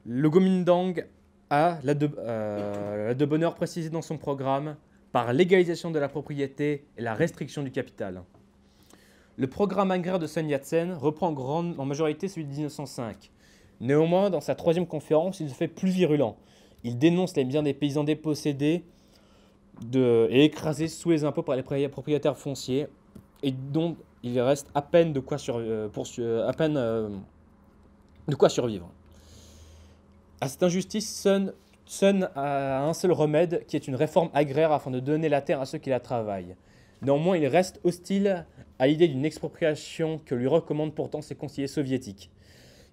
le Gomindang a, la de, euh, bonheur précisé dans son programme, par l'égalisation de la propriété et la restriction du capital. Le programme agraire de Sun Yat-sen reprend en, grande, en majorité celui de 1905. Néanmoins, dans sa troisième conférence, il se fait plus virulent. Il dénonce les biens des paysans dépossédés et écrasés sous les impôts par les propriétaires fonciers, et dont il reste à peine de quoi euh, euh, survivre. Ah, cette injustice sonne, à un seul remède, qui est une réforme agraire afin de donner la terre à ceux qui la travaillent. Néanmoins, il reste hostile à l'idée d'une expropriation que lui recommandent pourtant ses conseillers soviétiques.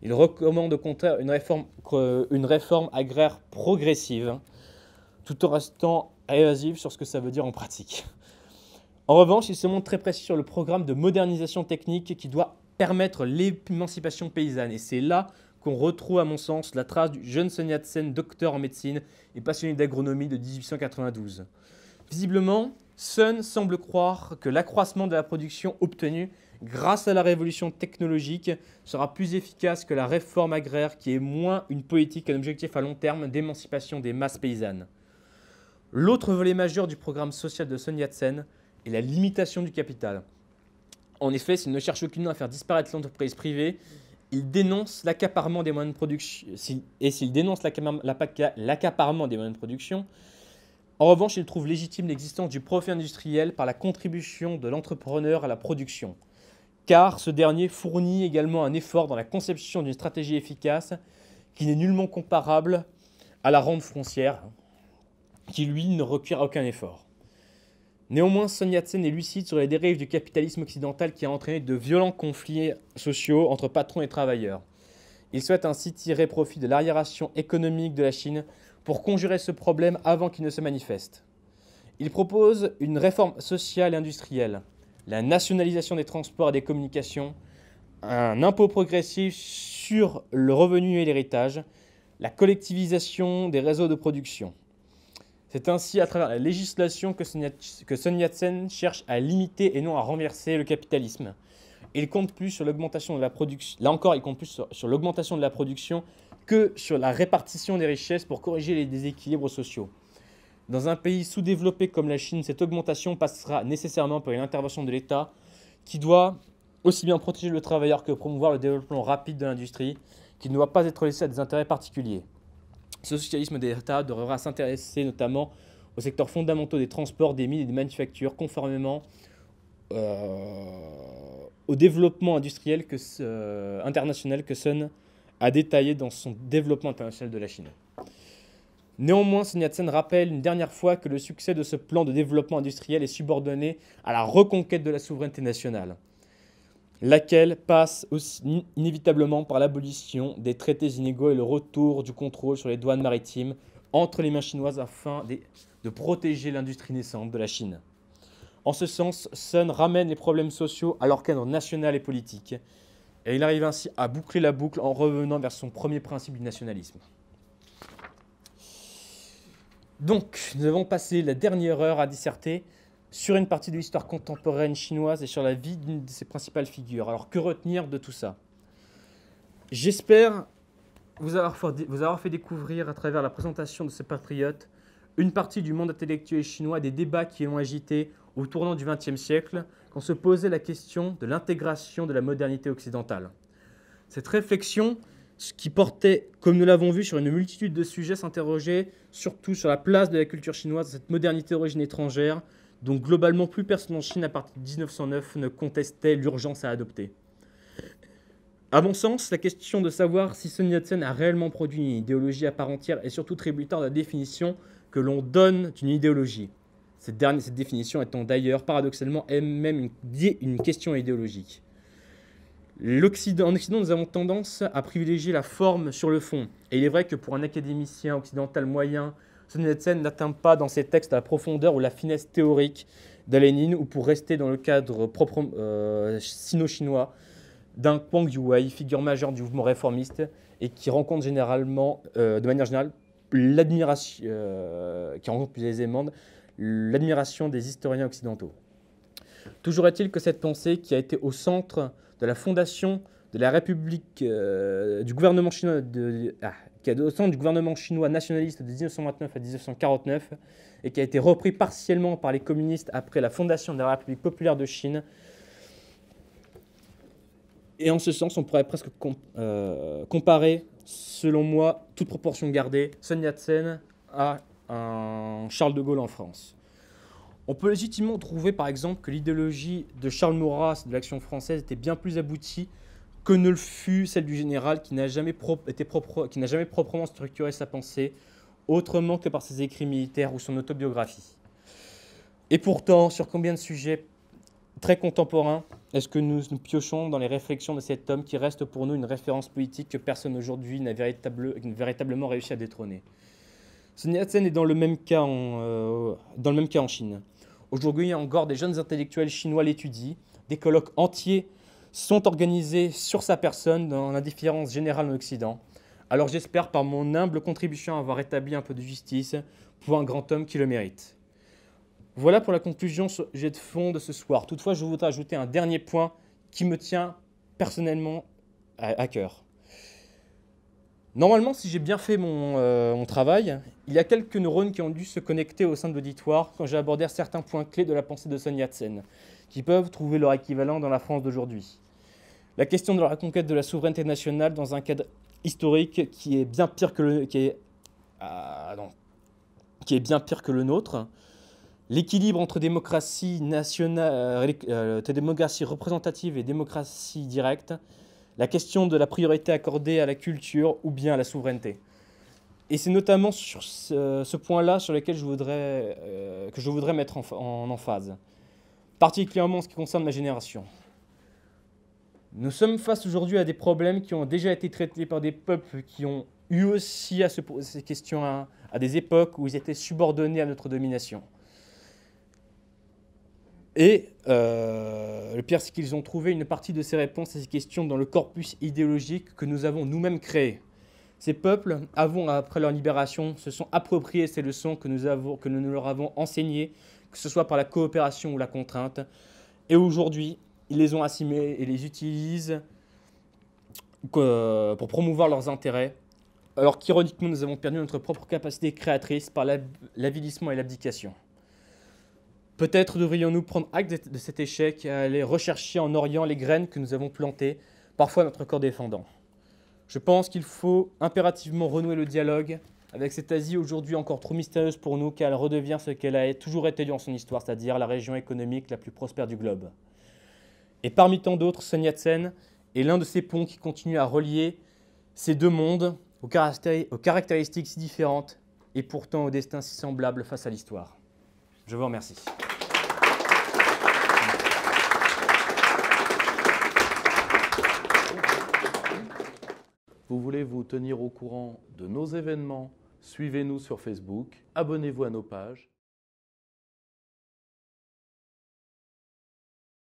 Il recommande au contraire une réforme, une réforme agraire progressive, tout en restant évasif sur ce que ça veut dire en pratique. En revanche, il se montre très précis sur le programme de modernisation technique qui doit permettre l'émancipation paysanne. Et c'est là qu'on retrouve à mon sens la trace du jeune Sun Yat-sen, docteur en médecine et passionné d'agronomie de 1892. Visiblement, Sun semble croire que l'accroissement de la production obtenue grâce à la révolution technologique sera plus efficace que la réforme agraire qui est moins une politique qu'un objectif à long terme d'émancipation des masses paysannes. L'autre volet majeur du programme social de Sun Yat-sen est la limitation du capital. En effet, s'il ne cherche aucunement à faire disparaître l'entreprise privée, il dénonce l'accaparement des moyens de production. Et s'il dénonce l'accaparement des moyens de production, en revanche, il trouve légitime l'existence du profit industriel par la contribution de l'entrepreneur à la production, car ce dernier fournit également un effort dans la conception d'une stratégie efficace qui n'est nullement comparable à la rente frontière, qui lui ne requiert aucun effort. Néanmoins, Sun yat est lucide sur les dérives du capitalisme occidental qui a entraîné de violents conflits sociaux entre patrons et travailleurs. Il souhaite ainsi tirer profit de l'arriération économique de la Chine pour conjurer ce problème avant qu'il ne se manifeste. Il propose une réforme sociale et industrielle, la nationalisation des transports et des communications, un impôt progressif sur le revenu et l'héritage, la collectivisation des réseaux de production. C'est ainsi à travers la législation que Sun yat cherche à limiter et non à renverser le capitalisme. Il compte plus sur l'augmentation de la production. Là encore, il compte plus sur, sur l'augmentation de la production que sur la répartition des richesses pour corriger les déséquilibres sociaux. Dans un pays sous-développé comme la Chine, cette augmentation passera nécessairement par une intervention de l'État qui doit aussi bien protéger le travailleur que promouvoir le développement rapide de l'industrie, qui ne doit pas être laissé à des intérêts particuliers. Ce socialisme États devra s'intéresser notamment aux secteurs fondamentaux des transports, des mines et des manufactures, conformément euh, au développement industriel que, euh, international que Sun a détaillé dans son développement international de la Chine. Néanmoins, Sun Yat-sen rappelle une dernière fois que le succès de ce plan de développement industriel est subordonné à la reconquête de la souveraineté nationale laquelle passe inévitablement par l'abolition des traités inégaux et le retour du contrôle sur les douanes maritimes entre les mains chinoises afin de protéger l'industrie naissante de la Chine. En ce sens, Sun ramène les problèmes sociaux à leur cadre national et politique, et il arrive ainsi à boucler la boucle en revenant vers son premier principe du nationalisme. Donc, nous avons passé la dernière heure à disserter sur une partie de l'histoire contemporaine chinoise et sur la vie d'une de ses principales figures. Alors que retenir de tout ça J'espère vous avoir, fait découvrir à travers la présentation de ce patriote une partie du monde intellectuel chinois des débats qui ont agité au tournant du XXe siècle quand se posait la question de l'intégration de la modernité occidentale. Cette réflexion qui portait, comme nous l'avons vu, sur une multitude de sujets s'interrogeait surtout sur la place de la culture chinoise dans cette modernité d'origine étrangère, donc globalement, plus personne en Chine à partir de 1909 ne contestait l'urgence à adopter. À mon sens, la question de savoir si Sun Yat-sen a réellement produit une idéologie à part entière est surtout tributaire de la définition que l'on donne d'une idéologie. Cette, dernière, cette définition étant d'ailleurs paradoxalement même une, question idéologique. en Occident, nous avons tendance à privilégier la forme sur le fond. Et il est vrai que pour un académicien occidental moyen, Sun n'atteint pas dans ses textes la profondeur ou la finesse théorique de ou pour rester dans le cadre propre euh, sino-chinois d'un Kwang Yuei, figure majeure du mouvement réformiste et qui rencontre généralement, euh, de manière générale, l'admiration, euh, qui rencontre plus aisément l'admiration des historiens occidentaux. Toujours est-il que cette pensée qui a été au centre de la fondation de la République euh, du gouvernement chinois ah, qui a, au du gouvernement chinois nationaliste de 1929 à 1949 et qui a été repris partiellement par les communistes après la fondation de la République populaire de Chine. Et en ce sens, on pourrait presque euh, comparer, selon moi, toute proportion gardée, Sun Yat-sen à un Charles de Gaulle en France. On peut légitimement trouver, par exemple, que l'idéologie de Charles Maurras de l'Action française était bien plus aboutie que ne le fut celle du général qui n'a jamais, propre, qui jamais proprement structuré sa pensée autrement que par ses écrits militaires ou son autobiographie. Et pourtant, sur combien de sujets très contemporains est-ce que nous nous piochons dans les réflexions de cet homme qui reste pour nous une référence politique que personne aujourd'hui n'a véritablement réussi à détrôner Sun Yat-sen est dans le même cas en, euh, dans le même cas en Chine. Aujourd'hui encore, des jeunes intellectuels chinois l'étudient, des colloques entiers sont organisés sur sa personne dans l'indifférence générale en Occident. Alors j'espère par mon humble contribution avoir établi un peu de justice pour un grand homme qui le mérite. Voilà pour la conclusion j'ai de fond de ce soir. Toutefois, je voudrais ajouter un dernier point qui me tient personnellement à, cœur. Normalement, si j'ai bien fait mon euh, travail, il y a quelques neurones qui ont dû se connecter au sein de l'auditoire quand j'ai abordé certains points clés de la pensée de Sun yat qui peuvent trouver leur équivalent dans la France d'aujourd'hui. La question de la reconquête de la souveraineté nationale dans un cadre historique qui est bien pire que le, est, ah, qui est bien pire que le nôtre. L'équilibre entre démocratie euh, euh, démocratie représentative et démocratie directe. La question de la priorité accordée à la culture ou bien à la souveraineté. Et c'est notamment sur ce, point-là sur lequel je voudrais, euh, que je voudrais mettre en, en, emphase, particulièrement en ce qui concerne ma génération. Nous sommes face aujourd'hui à des problèmes qui ont déjà été traités par des peuples qui ont eu aussi à se poser ces questions à, des époques où ils étaient subordonnés à notre domination. Et euh, le pire, c'est qu'ils ont trouvé une partie de ces réponses à ces questions dans le corpus idéologique que nous avons nous-mêmes créé. Ces peuples, avant après leur libération, se sont appropriés ces leçons que nous, leur avons enseignées, que ce soit par la coopération ou la contrainte. Et aujourd'hui, ils les ont assimilées et les utilisent euh, pour promouvoir leurs intérêts, alors qu'ironiquement, nous avons perdu notre propre capacité créatrice par l'avilissement et l'abdication. Peut-être devrions-nous prendre acte de cet échec et aller rechercher en Orient les graines que nous avons plantées, parfois notre corps défendant. Je pense qu'il faut impérativement renouer le dialogue avec cette Asie aujourd'hui encore trop mystérieuse pour nous, qu'elle redevient ce qu'elle a toujours été durant son histoire, c'est-à-dire la région économique la plus prospère du globe. Et parmi tant d'autres, Sonia Yat-sen est l'un de ces ponts qui continue à relier ces deux mondes aux, aux caractéristiques si différentes et pourtant au destin si semblable face à l'histoire. Je vous remercie. vous voulez vous tenir au courant de nos événements, suivez-nous sur Facebook, abonnez-vous à nos pages.